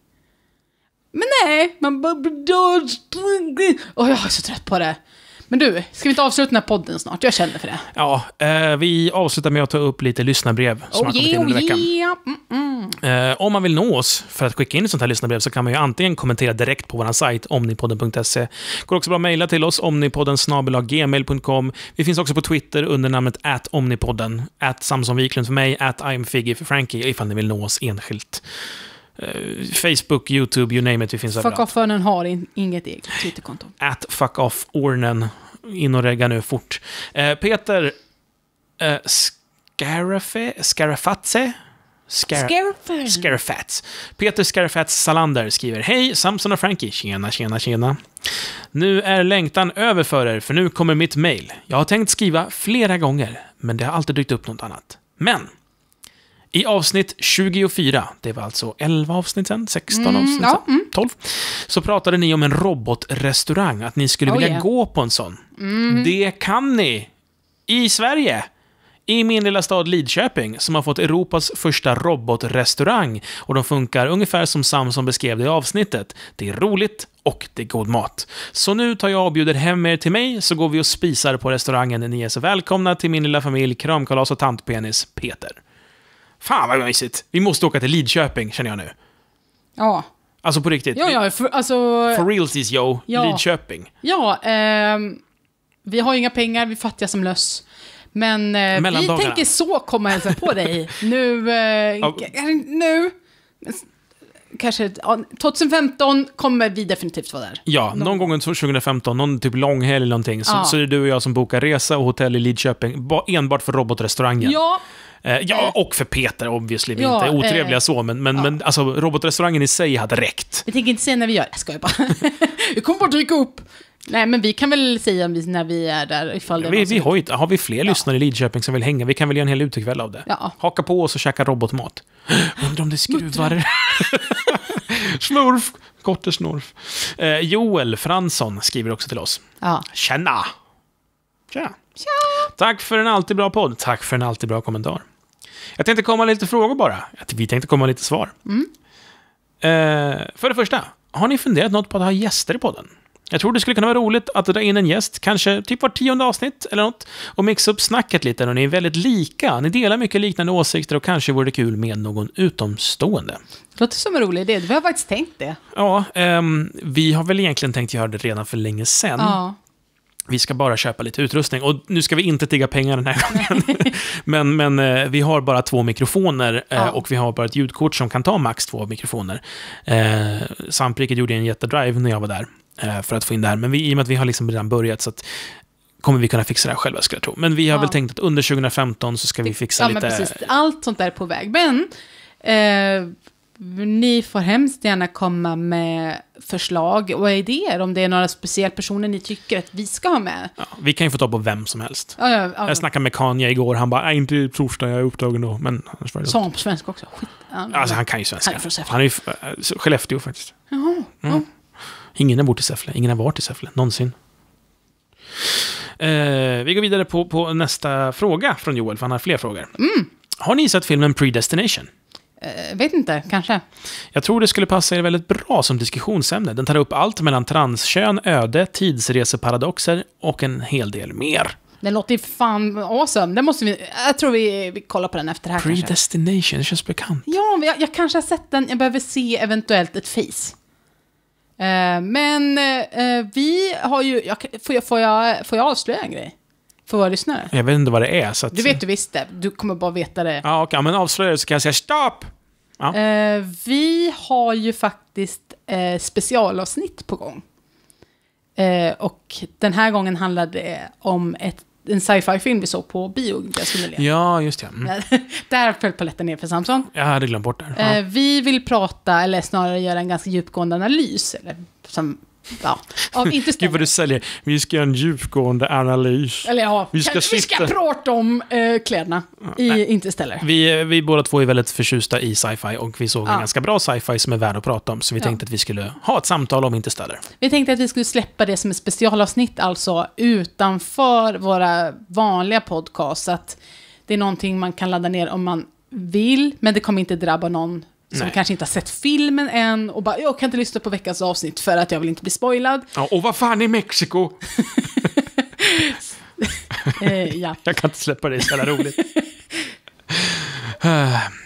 Men nej, man bara... Och jag är så trött på det. Men du, ska vi inte avsluta den här podden snart? Jag känner för det. Ja, eh, vi avslutar med att ta upp lite lyssnarbrev som oh, har kommit yeah, in under oh, veckan. Yeah. Mm -mm. Eh, om man vill nå oss för att skicka in ett sånt här lyssnarbrev så kan man ju antingen kommentera direkt på vår sajt omnipodden.se. Det går också bra att mejla till oss, omnipodden gmail.com. Vi finns också på Twitter under namnet atomnipodden, omnipodden, at Samson Wiklund för mig, at I'm Figgy för Frankie, ifall ni vill nå oss enskilt. Eh, Facebook, YouTube, you name it, vi finns fuck överallt. fuck off har in, inget eget Twitterkonto. At fuck-off-ornen. In och regga nu fort. Eh, Peter eh, Scarafe, Scarafatze? Scar Scarafats. Peter Scarafats Salander skriver Hej Samson och Frankie. Tjena, tjena, tjena. Nu är längtan över för er, för nu kommer mitt mail. Jag har tänkt skriva flera gånger, men det har alltid dykt upp något annat. Men i avsnitt 24, det var alltså 11 avsnitt sen, 16 mm, avsnitt ja, sen, mm. 12, så pratade ni om en robotrestaurang, att ni skulle oh, vilja yeah. gå på en sån. Mm. Det kan ni! I Sverige! i min lilla stad Lidköping som har fått Europas första robotrestaurang och de funkar ungefär som Samson beskrev det i avsnittet. Det är roligt och det är god mat. Så nu tar jag och bjuder hem er till mig så går vi och spisar på restaurangen. Ni är så välkomna till min lilla familj Kramkalas och tantpenis Peter. Fan vad mysigt! Vi måste åka till Lidköping, känner jag nu. Ja. Alltså på riktigt. Ja, ja, för, alltså... For realties, yo, ja. Lidköping. Ja, eh, vi har ju inga pengar, vi är fattiga som löss. Men eh, vi tänker så komma och hälsa på dig. nu, eh, nu, kanske ja, 2015 kommer vi definitivt vara där. Ja, någon, någon gång under 2015, någon typ långhelg eller någonting, så, ja. så är det du och jag som bokar resa och hotell i Lidköping, enbart för robotrestaurangen. Ja, Eh, ja, eh. och för Peter obviously. Vi ja, inte eh. otrevliga eh, så, men, men, ja. men alltså, robotrestaurangen i sig hade räckt. Vi tänker inte säga när vi gör det. Jag skojar bara. vi kommer bara dyka upp. Nej, men vi kan väl säga när vi är där ifall det vi, vi har, ju, har vi fler ja. lyssnare i Lidköping som vill hänga? Vi kan väl göra en hel utekväll av det. Ja. Haka på oss och käka robotmat. Undrar om det skruvar. Smurf! Kottesnorf. Eh, Joel Fransson skriver också till oss. Ja. Tjena! Tja. Tja! Tack för en alltid bra podd. Tack för en alltid bra kommentar. Jag tänkte komma med lite frågor bara. Vi tänkte komma med lite svar. Mm. Eh, för det första, har ni funderat något på att ha gäster i podden? Jag tror det skulle kunna vara roligt att dra in en gäst, kanske typ var tionde avsnitt eller något, och mixa upp snacket lite när ni är väldigt lika. Ni delar mycket liknande åsikter och kanske vore det kul med någon utomstående. Det låter som en rolig idé, vi har faktiskt tänkt det. Ja, eh, vi har väl egentligen tänkt göra det redan för länge sedan. Ja vi ska bara köpa lite utrustning. Och nu ska vi inte tigga pengar den här gången. men, men eh, vi har bara två mikrofoner eh, ja. och vi har bara ett ljudkort som kan ta max två mikrofoner. Eh, Sampriket gjorde en jättedrive när jag var där eh, för att få in det här. Men vi, i och med att vi har liksom redan börjat så att, kommer vi kunna fixa det här själva skulle jag tro. Men vi har ja. väl tänkt att under 2015 så ska vi fixa ja, lite... Precis. Allt sånt där är på väg. Men eh, ni får hemskt gärna komma med förslag och idéer om det är några speciella personer ni tycker att vi ska ha med. Ja, vi kan ju få ta på vem som helst. Ja, ja, ja. Jag snackade med Kanye igår, han bara inte torsdag, jag är upptagen då”. Men var det Sa han på svenska också? Skit. Alltså, han kan ju svenska. Han är från ju alltså, Skellefteå faktiskt. Jaha. Mm. Ingen har bott i Säffle, ingen har varit i Säffle, någonsin. Eh, vi går vidare på, på, nästa fråga från Joel, för han har fler frågor. Mm. Har ni sett filmen Predestination? Eh, vet inte, kanske. Jag tror det skulle passa er väldigt bra som diskussionsämne. Den tar upp allt mellan transkön, öde, tidsreseparadoxer och en hel del mer. Den låter ju fan awesome. Den måste vi, jag tror vi, vi kollar på den efter det här Predestination, kanske. det känns bekant. Ja, jag, jag kanske har sett den. Jag behöver se eventuellt ett face. Eh, men eh, vi har ju... får, jag, får, jag, får jag avslöja en grej? För våra lyssnare? Jag vet inte vad det är. Så att... Du vet du visst det. Du kommer bara veta det. Ja, okej. Okay. Men avslöja det så kan jag säga stopp! Ja. Eh, vi har ju faktiskt eh, specialavsnitt på gång. Eh, och den här gången handlade det om ett en sci-fi-film vi såg på bio ganska nyligen. Ja, just det. Mm. där föll paletten ner för Samson. Jag hade glömt bort det. Ja. Vi vill prata, eller snarare göra en ganska djupgående analys, eller som Ja, av inte Gud vad du säljer. Vi ska göra en djupgående analys. Eller ja, vi ska, kan, sitta... vi ska prata om eh, kläderna ja, i nej. Inte istället. Vi, eh, vi båda två är väldigt förtjusta i sci-fi och vi såg ja. en ganska bra sci-fi som är värd att prata om. Så vi ja. tänkte att vi skulle ha ett samtal om Inte ställer. Vi tänkte att vi skulle släppa det som ett specialavsnitt, alltså utanför våra vanliga podcast. Så att det är någonting man kan ladda ner om man vill, men det kommer inte drabba någon som Nej. kanske inte har sett filmen än och bara, jag kan inte lyssna på veckans avsnitt för att jag vill inte bli spoilad. Ja, och vad fan är Mexiko? eh, ja. Jag kan inte släppa det, det är så jävla roligt.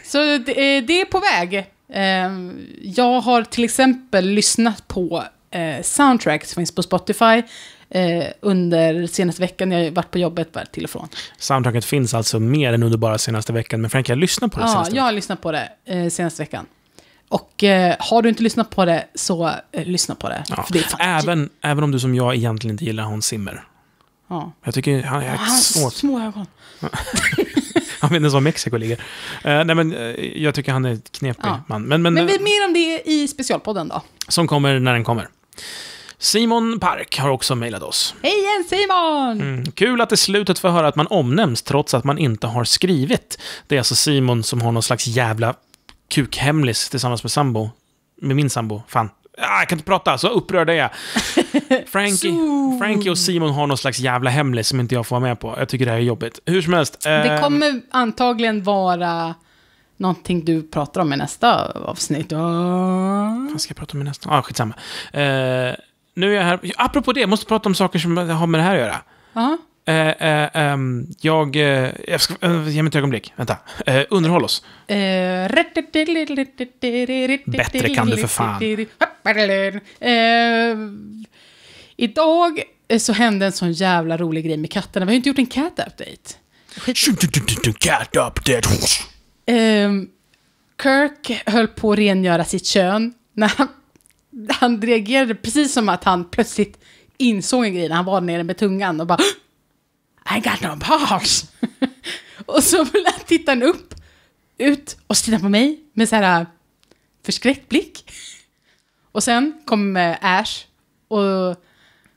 så eh, det, är på väg. Ehm, jag har till exempel lyssnat på eh, soundtrack som finns på Spotify eh, under senaste veckan. Jag har varit på jobbet bara till och från. Soundtracket finns alltså mer än under bara senaste veckan. Men Frank, jag lyssnar på det ja, senaste Ja, jag har lyssnat på det eh, senaste veckan. Och eh, har du inte lyssnat på det, så eh, lyssna på det. Ja. det även, även om du som jag egentligen inte gillar Hans Zimmer. Ja. Jag tycker han är ja, svårt. små ögon. han vet inte ens var Mexiko ligger. Uh, nej, men, uh, jag tycker han är knepig ja. man. Men, men, men mer om det i specialpodden då. Som kommer när den kommer. Simon Park har också mejlat oss. Hej igen Simon! Mm, kul att i slutet få höra att man omnämns trots att man inte har skrivit. Det är alltså Simon som har någon slags jävla kukhemlis tillsammans med sambo. Med min sambo. Fan. Ah, jag kan inte prata, så upprörd är jag. Frankie, Frankie och Simon har någon slags jävla hemlis som inte jag får vara med på. Jag tycker det här är jobbigt. Hur som helst. Eh... Det ehm, kommer antagligen vara någonting du pratar om i nästa avsnitt. Vad ska jag prata om i nästa? Ja, ah, skitsamma. Eh, nu är jag här. Apropå det, jag måste prata om saker som har med det här att göra. Uh -huh. eh, eh, um, jag, eh, eh, ge mig ett ögonblick, vänta. Eh, underhåll oss. Bättre kan du för fan. idag så hände en sån jävla rolig grej med katterna. Vi har ju inte gjort en cat update. Skit. Cat update. Kirk höll på att rengöra sitt kön när han han reagerade precis som att han plötsligt insåg en grej när han var nere med tungan och bara I got no bars! och så tittade han upp, ut och tittade på mig med så här äh, förskräckt blick. Och sen kom äh, Ash och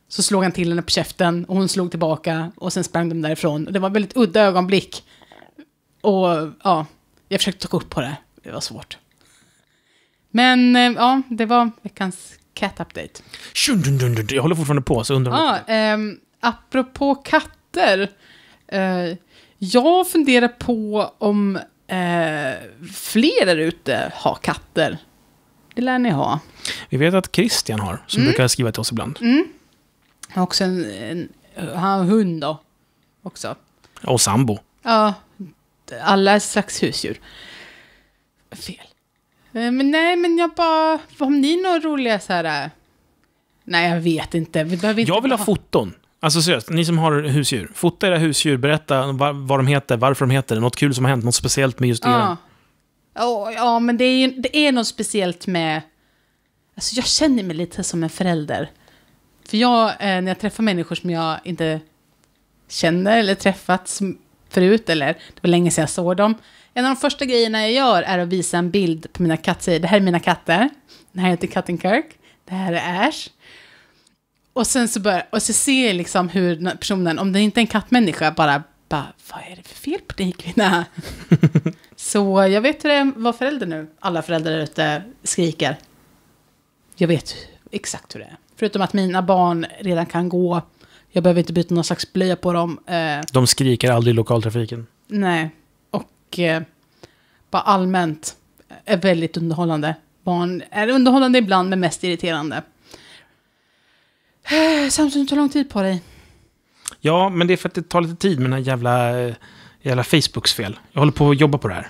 så slog han till henne på käften och hon slog tillbaka och sen sprang de därifrån. Det var väldigt udda ögonblick. Och ja, jag försökte ta upp på det. Det var svårt. Men eh, ja, det var veckans Cat Update. Jag håller fortfarande på, så undrar ja, ah, Apropå katter. Eh, jag funderar på om eh, fler där ute har katter. Det lär ni ha. Vi vet att Christian har, som mm. brukar skriva till oss ibland. Mm. Han har också en, en, han har hund då. Också. Och sambo. Ja, alla slags husdjur. Fel. Eh, men nej, men jag bara, har ni några roliga så här... Eh, nej, jag vet inte. Vi inte jag vill ha foton. Alltså seriöst, ni som har husdjur. Fota era husdjur, berätta vad, vad de heter, varför de heter det, något kul som har hänt, något speciellt med just ja. Oh, ja, men det är, det är något speciellt med... Alltså jag känner mig lite som en förälder. För jag, eh, när jag träffar människor som jag inte känner eller träffat förut, eller det var länge sedan jag såg dem, en av de första grejerna jag gör är att visa en bild på mina katter. Det här är mina katter. Den här heter Kirk. Det här är Ash. Och sen så, börjar, och så ser jag liksom hur personen, om det inte är en kattmänniska, bara, bara vad är det för fel på dig kvinna? så jag vet hur det är att vara förälder nu. Alla föräldrar ute skriker. Jag vet exakt hur det är. Förutom att mina barn redan kan gå. Jag behöver inte byta någon slags blöja på dem. Eh. De skriker aldrig i lokaltrafiken. Nej och eh, bara allmänt är väldigt underhållande. Barn är underhållande ibland, men mest irriterande. Eh, Samtidigt tar lång tid på dig. Ja, men det är för att det tar lite tid med den här jävla, eh, jävla Facebooks fel. Jag håller på att jobba på det här.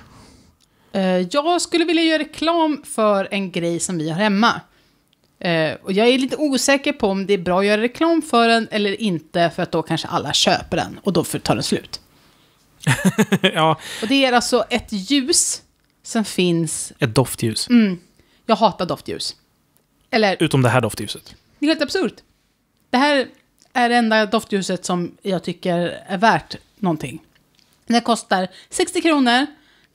Eh, jag skulle vilja göra reklam för en grej som vi har hemma. Och jag är lite osäker på om det är bra att göra reklam för den eller inte, för att då kanske alla köper den och då tar den slut. ja. Och det är alltså ett ljus som finns... Ett doftljus. Mm. Jag hatar doftljus. Eller... Utom det här doftljuset. Det är helt absurt. Det här är det enda doftljuset som jag tycker är värt någonting. Det kostar 60 kronor.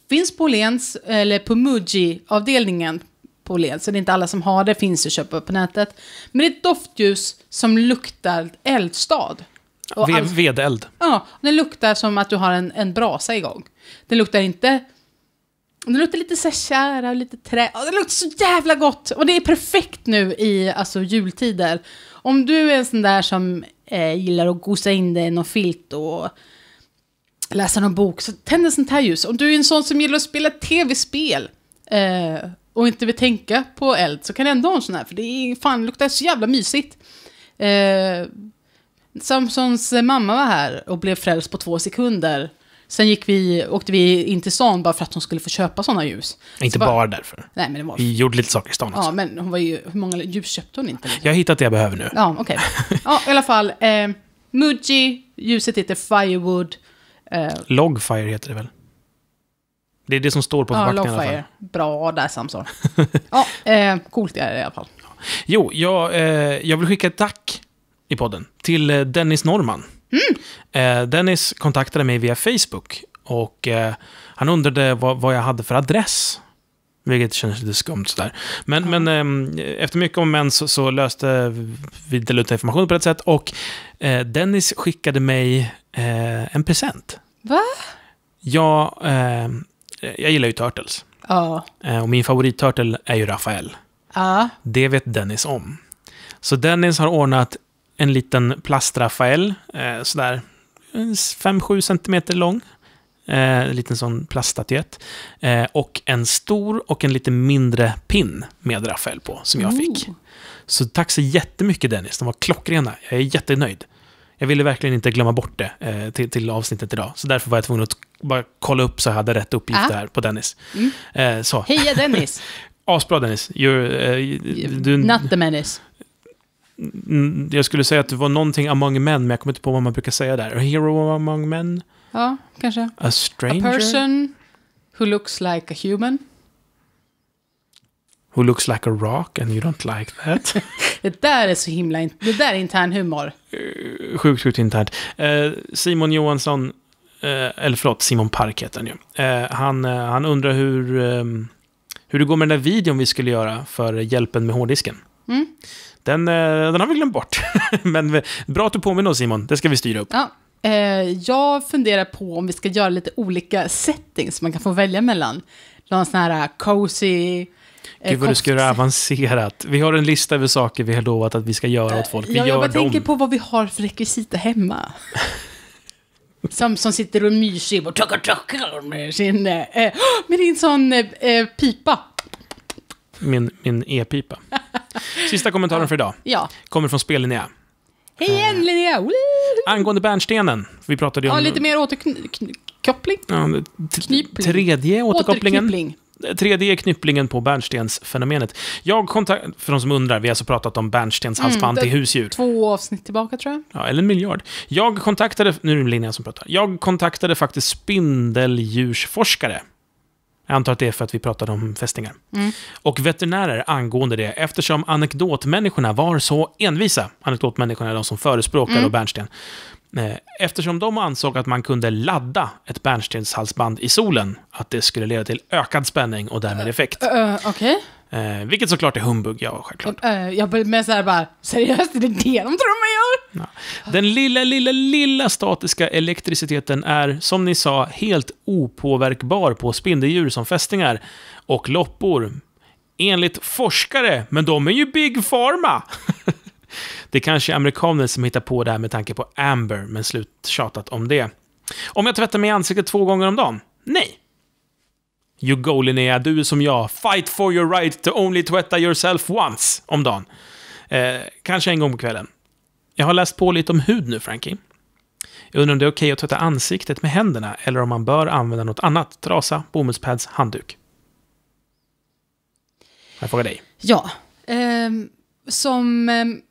Finns på Åhléns, eller på Muji-avdelningen på Åhléns. Så det är inte alla som har det, finns att köpa på nätet. Men det är ett doftljus som luktar eldstad. Och Ved, vedeld. Ja, den luktar som att du har en, en brasa igång. Den luktar inte... Den luktar lite så tjära och lite trä. Den luktar så jävla gott! Och det är perfekt nu i alltså, jultider. Om du är en sån där som eh, gillar att gosa in dig i någon filt och läsa någon bok, så tänd en sånt här ljus. Om du är en sån som gillar att spela tv-spel eh, och inte vill tänka på eld, så kan du ändå ha en sån här, för det är, fan, luktar så jävla mysigt. Eh, Samsons mamma var här och blev frälst på två sekunder. Sen gick vi, åkte vi in till stan bara för att hon skulle få köpa sådana ljus. Inte så bara, bara, därför. Nej, men det var... Vi gjorde lite saker i stan också. Ja, men hon var ju, hur många ljus köpte hon inte? Liksom? Jag har hittat det jag behöver nu. Ja, okej. Okay. Ja, i alla fall. Eh, Muji, ljuset heter Firewood. Eh, Logfire heter det väl? Det är det som står på förpackningen Logfire. i alla fall. Bra där, Samson. ja, eh, coolt är det i alla fall. Jo, jag, eh, jag vill skicka ett tack i podden till eh, Dennis Norman. Mm. Eh, Dennis kontaktade mig via Facebook och eh, han undrade vad jag hade för adress vilket känns lite skumt sådär. Men, mm. men eh, efter mycket om men så, så, löste vi deluta information på rätt sätt. Och eh, Dennis skickade mig eh, en present. Va? Jag, ehm, jag gillar ju Turtles. Ja. Oh. och min favorittörtel är ju Rafael. Ja. Oh. Det vet Dennis om. Så Dennis har ordnat en liten plastrafael, eh, sådär 5-7 cm lång. Eh, en liten sån plaststatyett. Eh, och en stor och en lite mindre pin med Rafael på, som jag fick. Oh. Så tack så jättemycket Dennis, de var klockrena. Jag är jättenöjd. Jag ville verkligen inte glömma bort det eh, till, till, avsnittet idag, så därför var jag tvungen att bara kolla upp så jag hade rätt uppgifter ah. här på Dennis. Mm. Eh, Heja Dennis! Asbra Dennis! You're, uh, du, Not the menace. Mm, jag skulle säga att det var någonting among men, men jag kommer inte på vad man brukar säga där. A hero among men? Ja, kanske. A stranger? A person who looks like a human. Who looks like a rock and you don't like that. det där är så himla... Det där är intern humor. Eh, sjukt, sjukt internt. Eh, Simon Johansson, eh, eller förlåt, Simon Park heter han ju. han, han undrar hur, ehm, hur det går med den där videon vi skulle göra för hjälpen med hårddisken. Mm. Den, eh, den har vi glömt bort. Men eh, bra att du påminner oss Simon, det ska vi styra upp. Ja. Eh, jag funderar på om vi ska göra lite olika settings som man kan få välja mellan. Någon sån här cozy... Gud vad du ska göra avancerat. Vi har en lista över saker vi har lovat att vi ska göra åt folk. Vi ja, jag bara dem. tänker på vad vi har för rekvisita hemma. Som, som sitter och myser och tuckar tuckar med sin, med din sån eh, pipa min, min e-pipa. Sista kommentaren för idag. Ja. Kommer från Spellinnea. Hej igen eh, Linnea! Angående bärnstenen, vi pratade ju om... Ja, lite mer återkoppling. Ja, tredje återkopplingen. Återknyppling. Eh, tredje knypplingen på bärnstensfenomenet. Jag kontaktade, för de som undrar, vi har alltså pratat om bärnstenshalsband mm, till husdjur. Två avsnitt tillbaka tror jag. Ja, eller en miljard. Jag kontaktade, nu är det Linnea som pratar, jag kontaktade faktiskt spindeldjursforskare jag antar att det är för att vi pratade om fästingar. Mm. Och veterinärer angående det, eftersom anekdotmänniskorna var så envisa, anekdotmänniskorna är de som förespråkar mm. bärnsten, eh, Eftersom de ansåg att man kunde ladda ett bärnstenshalsband i solen, att det skulle leda till ökad spänning och därmed effekt. Uh, uh, okay. Eh, vilket såklart är humbug, ja, självklart. Eh, jag började med såhär bara, seriöst, är det det de tror man gör? Ja. Den lilla, lilla, lilla statiska elektriciteten är, som ni sa, helt opåverkbar på spindeldjur som fästingar och loppor. Enligt forskare, men de är ju Big Pharma! det är kanske är amerikaner som hittar på det här med tanke på Amber, men slut tjatat om det. Om jag tvättar mig i ansiktet två gånger om dagen? Nej. You go Linnea, du är som jag. Fight for your right to only tvätta yourself once om dagen. Eh, kanske en gång på kvällen. Jag har läst på lite om hud nu, Frankie. Jag undrar om det är okej okay att tvätta ansiktet med händerna eller om man bör använda något annat. Trasa, bomullspads, handduk. Jag frågar dig. Ja. Eh, som... Ehm,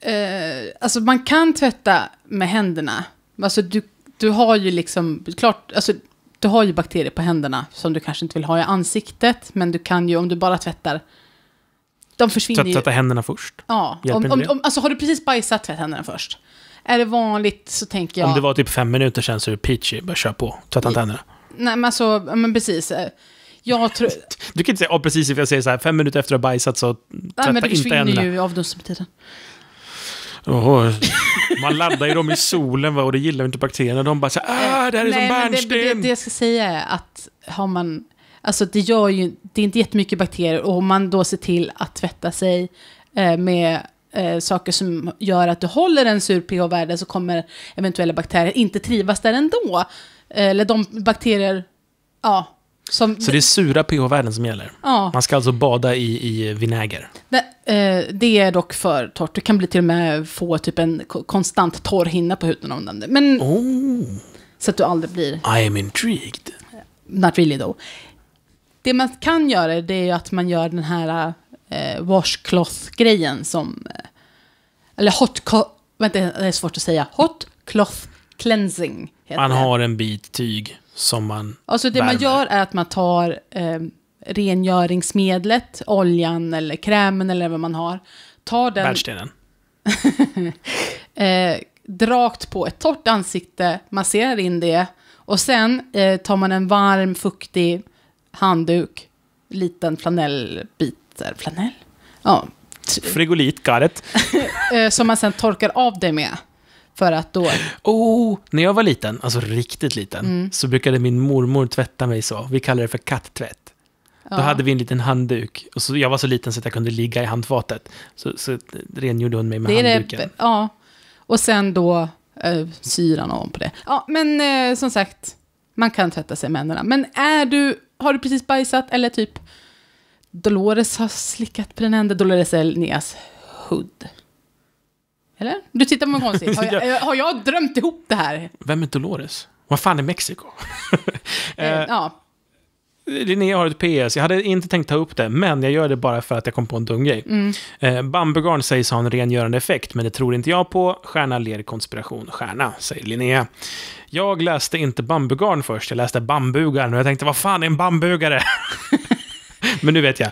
eh, alltså, man kan tvätta med händerna. Alltså, du, du har ju liksom... Klart, alltså, du har ju bakterier på händerna som du kanske inte vill ha i ansiktet, men du kan ju om du bara tvättar. De försvinner Tvätt, ju. Tvätta händerna först. Ja, om, om, om, alltså har du precis bajsat, tvätta händerna först. Är det vanligt så tänker jag... Om det var typ fem minuter sedan så är det peachy, bara kör på. Tvätta inte händerna. Nej, men alltså, men precis. Jag tror... Du kan inte säga, ja precis, för jag säger så här, fem minuter efter att du har bajsat så tvätta inte händerna. Nej, men det inte händerna. försvinner ju avdunstningstiden. Oho. Man laddar ju dem i solen va, och det gillar ju inte bakterierna. De bara så här, ah, det här är Nej, som bärnsten. Det, det, det jag ska säga är att har man, alltså det gör ju, det är inte jättemycket bakterier och om man då ser till att tvätta sig eh, med eh, saker som gör att du håller en sur pH-värde så kommer eventuella bakterier inte trivas där ändå. Eh, eller de bakterier, ja, som, så det är sura pH-värden som gäller? Ja. Man ska alltså bada i, i vinäger? Det, eh, det, är dock för torrt. Du kan bli till och med få typ en konstant torr hinna på huden om den. Men... Oh. Så att du aldrig blir... I am intrigued. Not really though. Det man kan göra det är att man gör den här eh, washcloth-grejen som... Eh, eller hot... Vänta, det är svårt att säga. Hot cloth cleansing. man har en bit tyg som man Alltså det värmer. man gör är att man tar eh, rengöringsmedlet, oljan eller krämen eller vad man har. Tar den... Bärnstenen. eh, rakt på ett torrt ansikte, masserar in det och sen eh, tar man en varm, fuktig handduk, liten flanellbit, flanell? Ja. Frigolit, got it. Eh, som man sen torkar av det med. För att då... Oh, när jag var liten, alltså riktigt liten, mm. så brukade min mormor tvätta mig så. Vi kallade det för katttvätt. Ja. Då hade vi en liten handduk. Och så, jag var så liten så att jag kunde ligga i handfatet. Så, så rengjorde hon mig med det handduken. Det, ja, och sen då äh, eh, syran ovanpå det. Ja, men äh, som sagt, man kan tvätta sig med händerna. Men är du, har du precis bajsat eller typ Dolores har slickat på den enda, Dolores Elneas hud. Eller? Du tittar på mig konstigt. Har jag, eh, har jag drömt ihop det här? Vem är Dolores? Vad fan är Mexiko? eh, ja. Eh, Linnea har ett PS. Jag hade inte tänkt ta upp det, men jag gör det bara för att jag kom på en dum grej. Mm. Eh, bambugarn sägs ha en rengörande effekt, men det tror inte jag på. Stjärna ler konspiration stjärna, säger Linnea. Jag läste inte bambugarn först, jag läste bambugarn och jag tänkte vad fan är en bambugare? Men nu vet jag.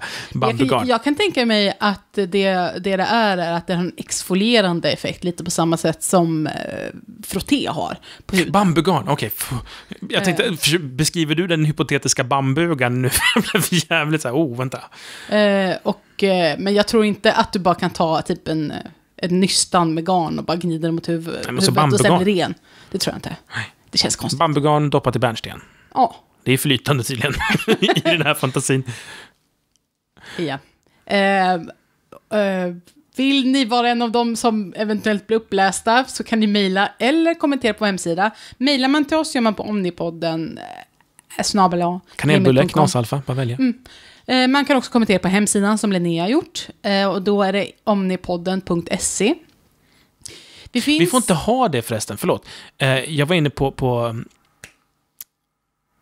Jag kan, jag kan tänka mig att det det, det är är att det har en exfolierande effekt, lite på samma sätt som eh, frotté har. Bambugarn, okej. Okay. Jag tänkte, eh. beskriver du den hypotetiska bambugan nu? jag blev jävligt så här, oh, vänta. Eh, och, eh, men jag tror inte att du bara kan ta typ en en nystan med garn och bara gnider mot huvudet och sen blir ren. Det tror jag inte. Nej. Det känns konstigt. Bambugarn doppat i bärnsten. Ja. Det är flytande tydligen i den här fantasin. Ja. Eh, eh, vill ni vara en av dem som eventuellt blir upplästa så kan ni mejla eller kommentera på hemsida. Mejlar man till oss gör man på omnipodden eh, snabel Kanelbulle, knasalfa, bara välja. Mm. Eh, man kan också kommentera på hemsidan som Linnea har gjort. Eh, och då är det omnipodden.se. Vi, finns... Vi får inte ha det förresten, förlåt. Eh, jag var inne på, på mm,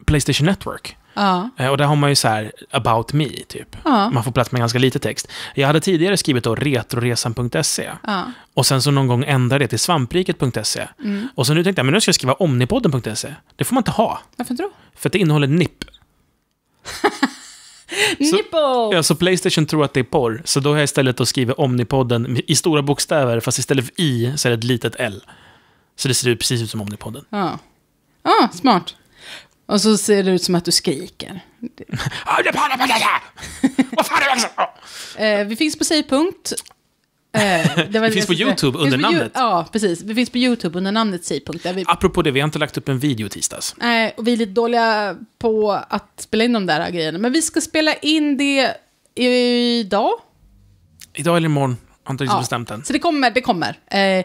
Playstation Network. Eh, och där har man ju så här, about me, typ. Ja. Man får plats med ganska lite text. Jag hade tidigare skrivit då retroresan.se. Ja. Och sen så någon gång ändrade det till svampriket.se. Mm. Och så nu tänkte jag, men nu ska jag skriva omnipodden.se. Det får man inte ha. Varför inte då? För att det innehåller nipp. Nipple! Ja, så Playstation tror att det är porr. Så då har jag istället att skriva Omnipodden i stora bokstäver, fast istället för i så är det ett litet L. Så det ser ut precis ut som Omnipodden. Ja. Ah, smart. Och så ser det ut som att du skriker. Eh, vi finns på Sägpunkt. Eh, det vi finns på YouTube under namnet. Ja, precis. Vi finns på YouTube under namnet Sägpunkt. Vi... Apropå det, vi har inte lagt upp en video tisdags. Nej, och vi är lite dåliga på att spela in de där grejerna. Men vi ska spela in det idag. Idag eller imorgon. Har inte liksom ja. bestämt än. Så det kommer, det kommer. Eh, eh,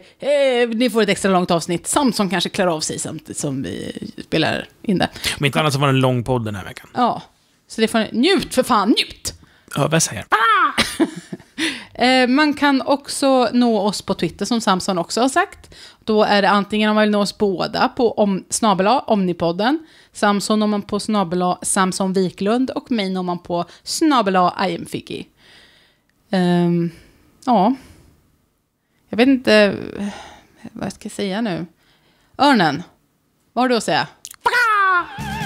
ni får ett extra långt avsnitt, Samson kanske klarar av sig samtidigt som vi spelar in det. Men inte annat så var det en lång podd den här veckan. Ja. Så det får ni, njut för fan, njut! Öva säger. Ah! eh, man kan också nå oss på Twitter, som Samson också har sagt. Då är det antingen om man vill nå oss båda på om, snabel Omnipodden, Samson om man på snabel Samson Wiklund och mig om man på snabel I am Figgy. Um, ja, jag vet inte eh, vad jag ska säga nu. Örnen, vad har du att säga?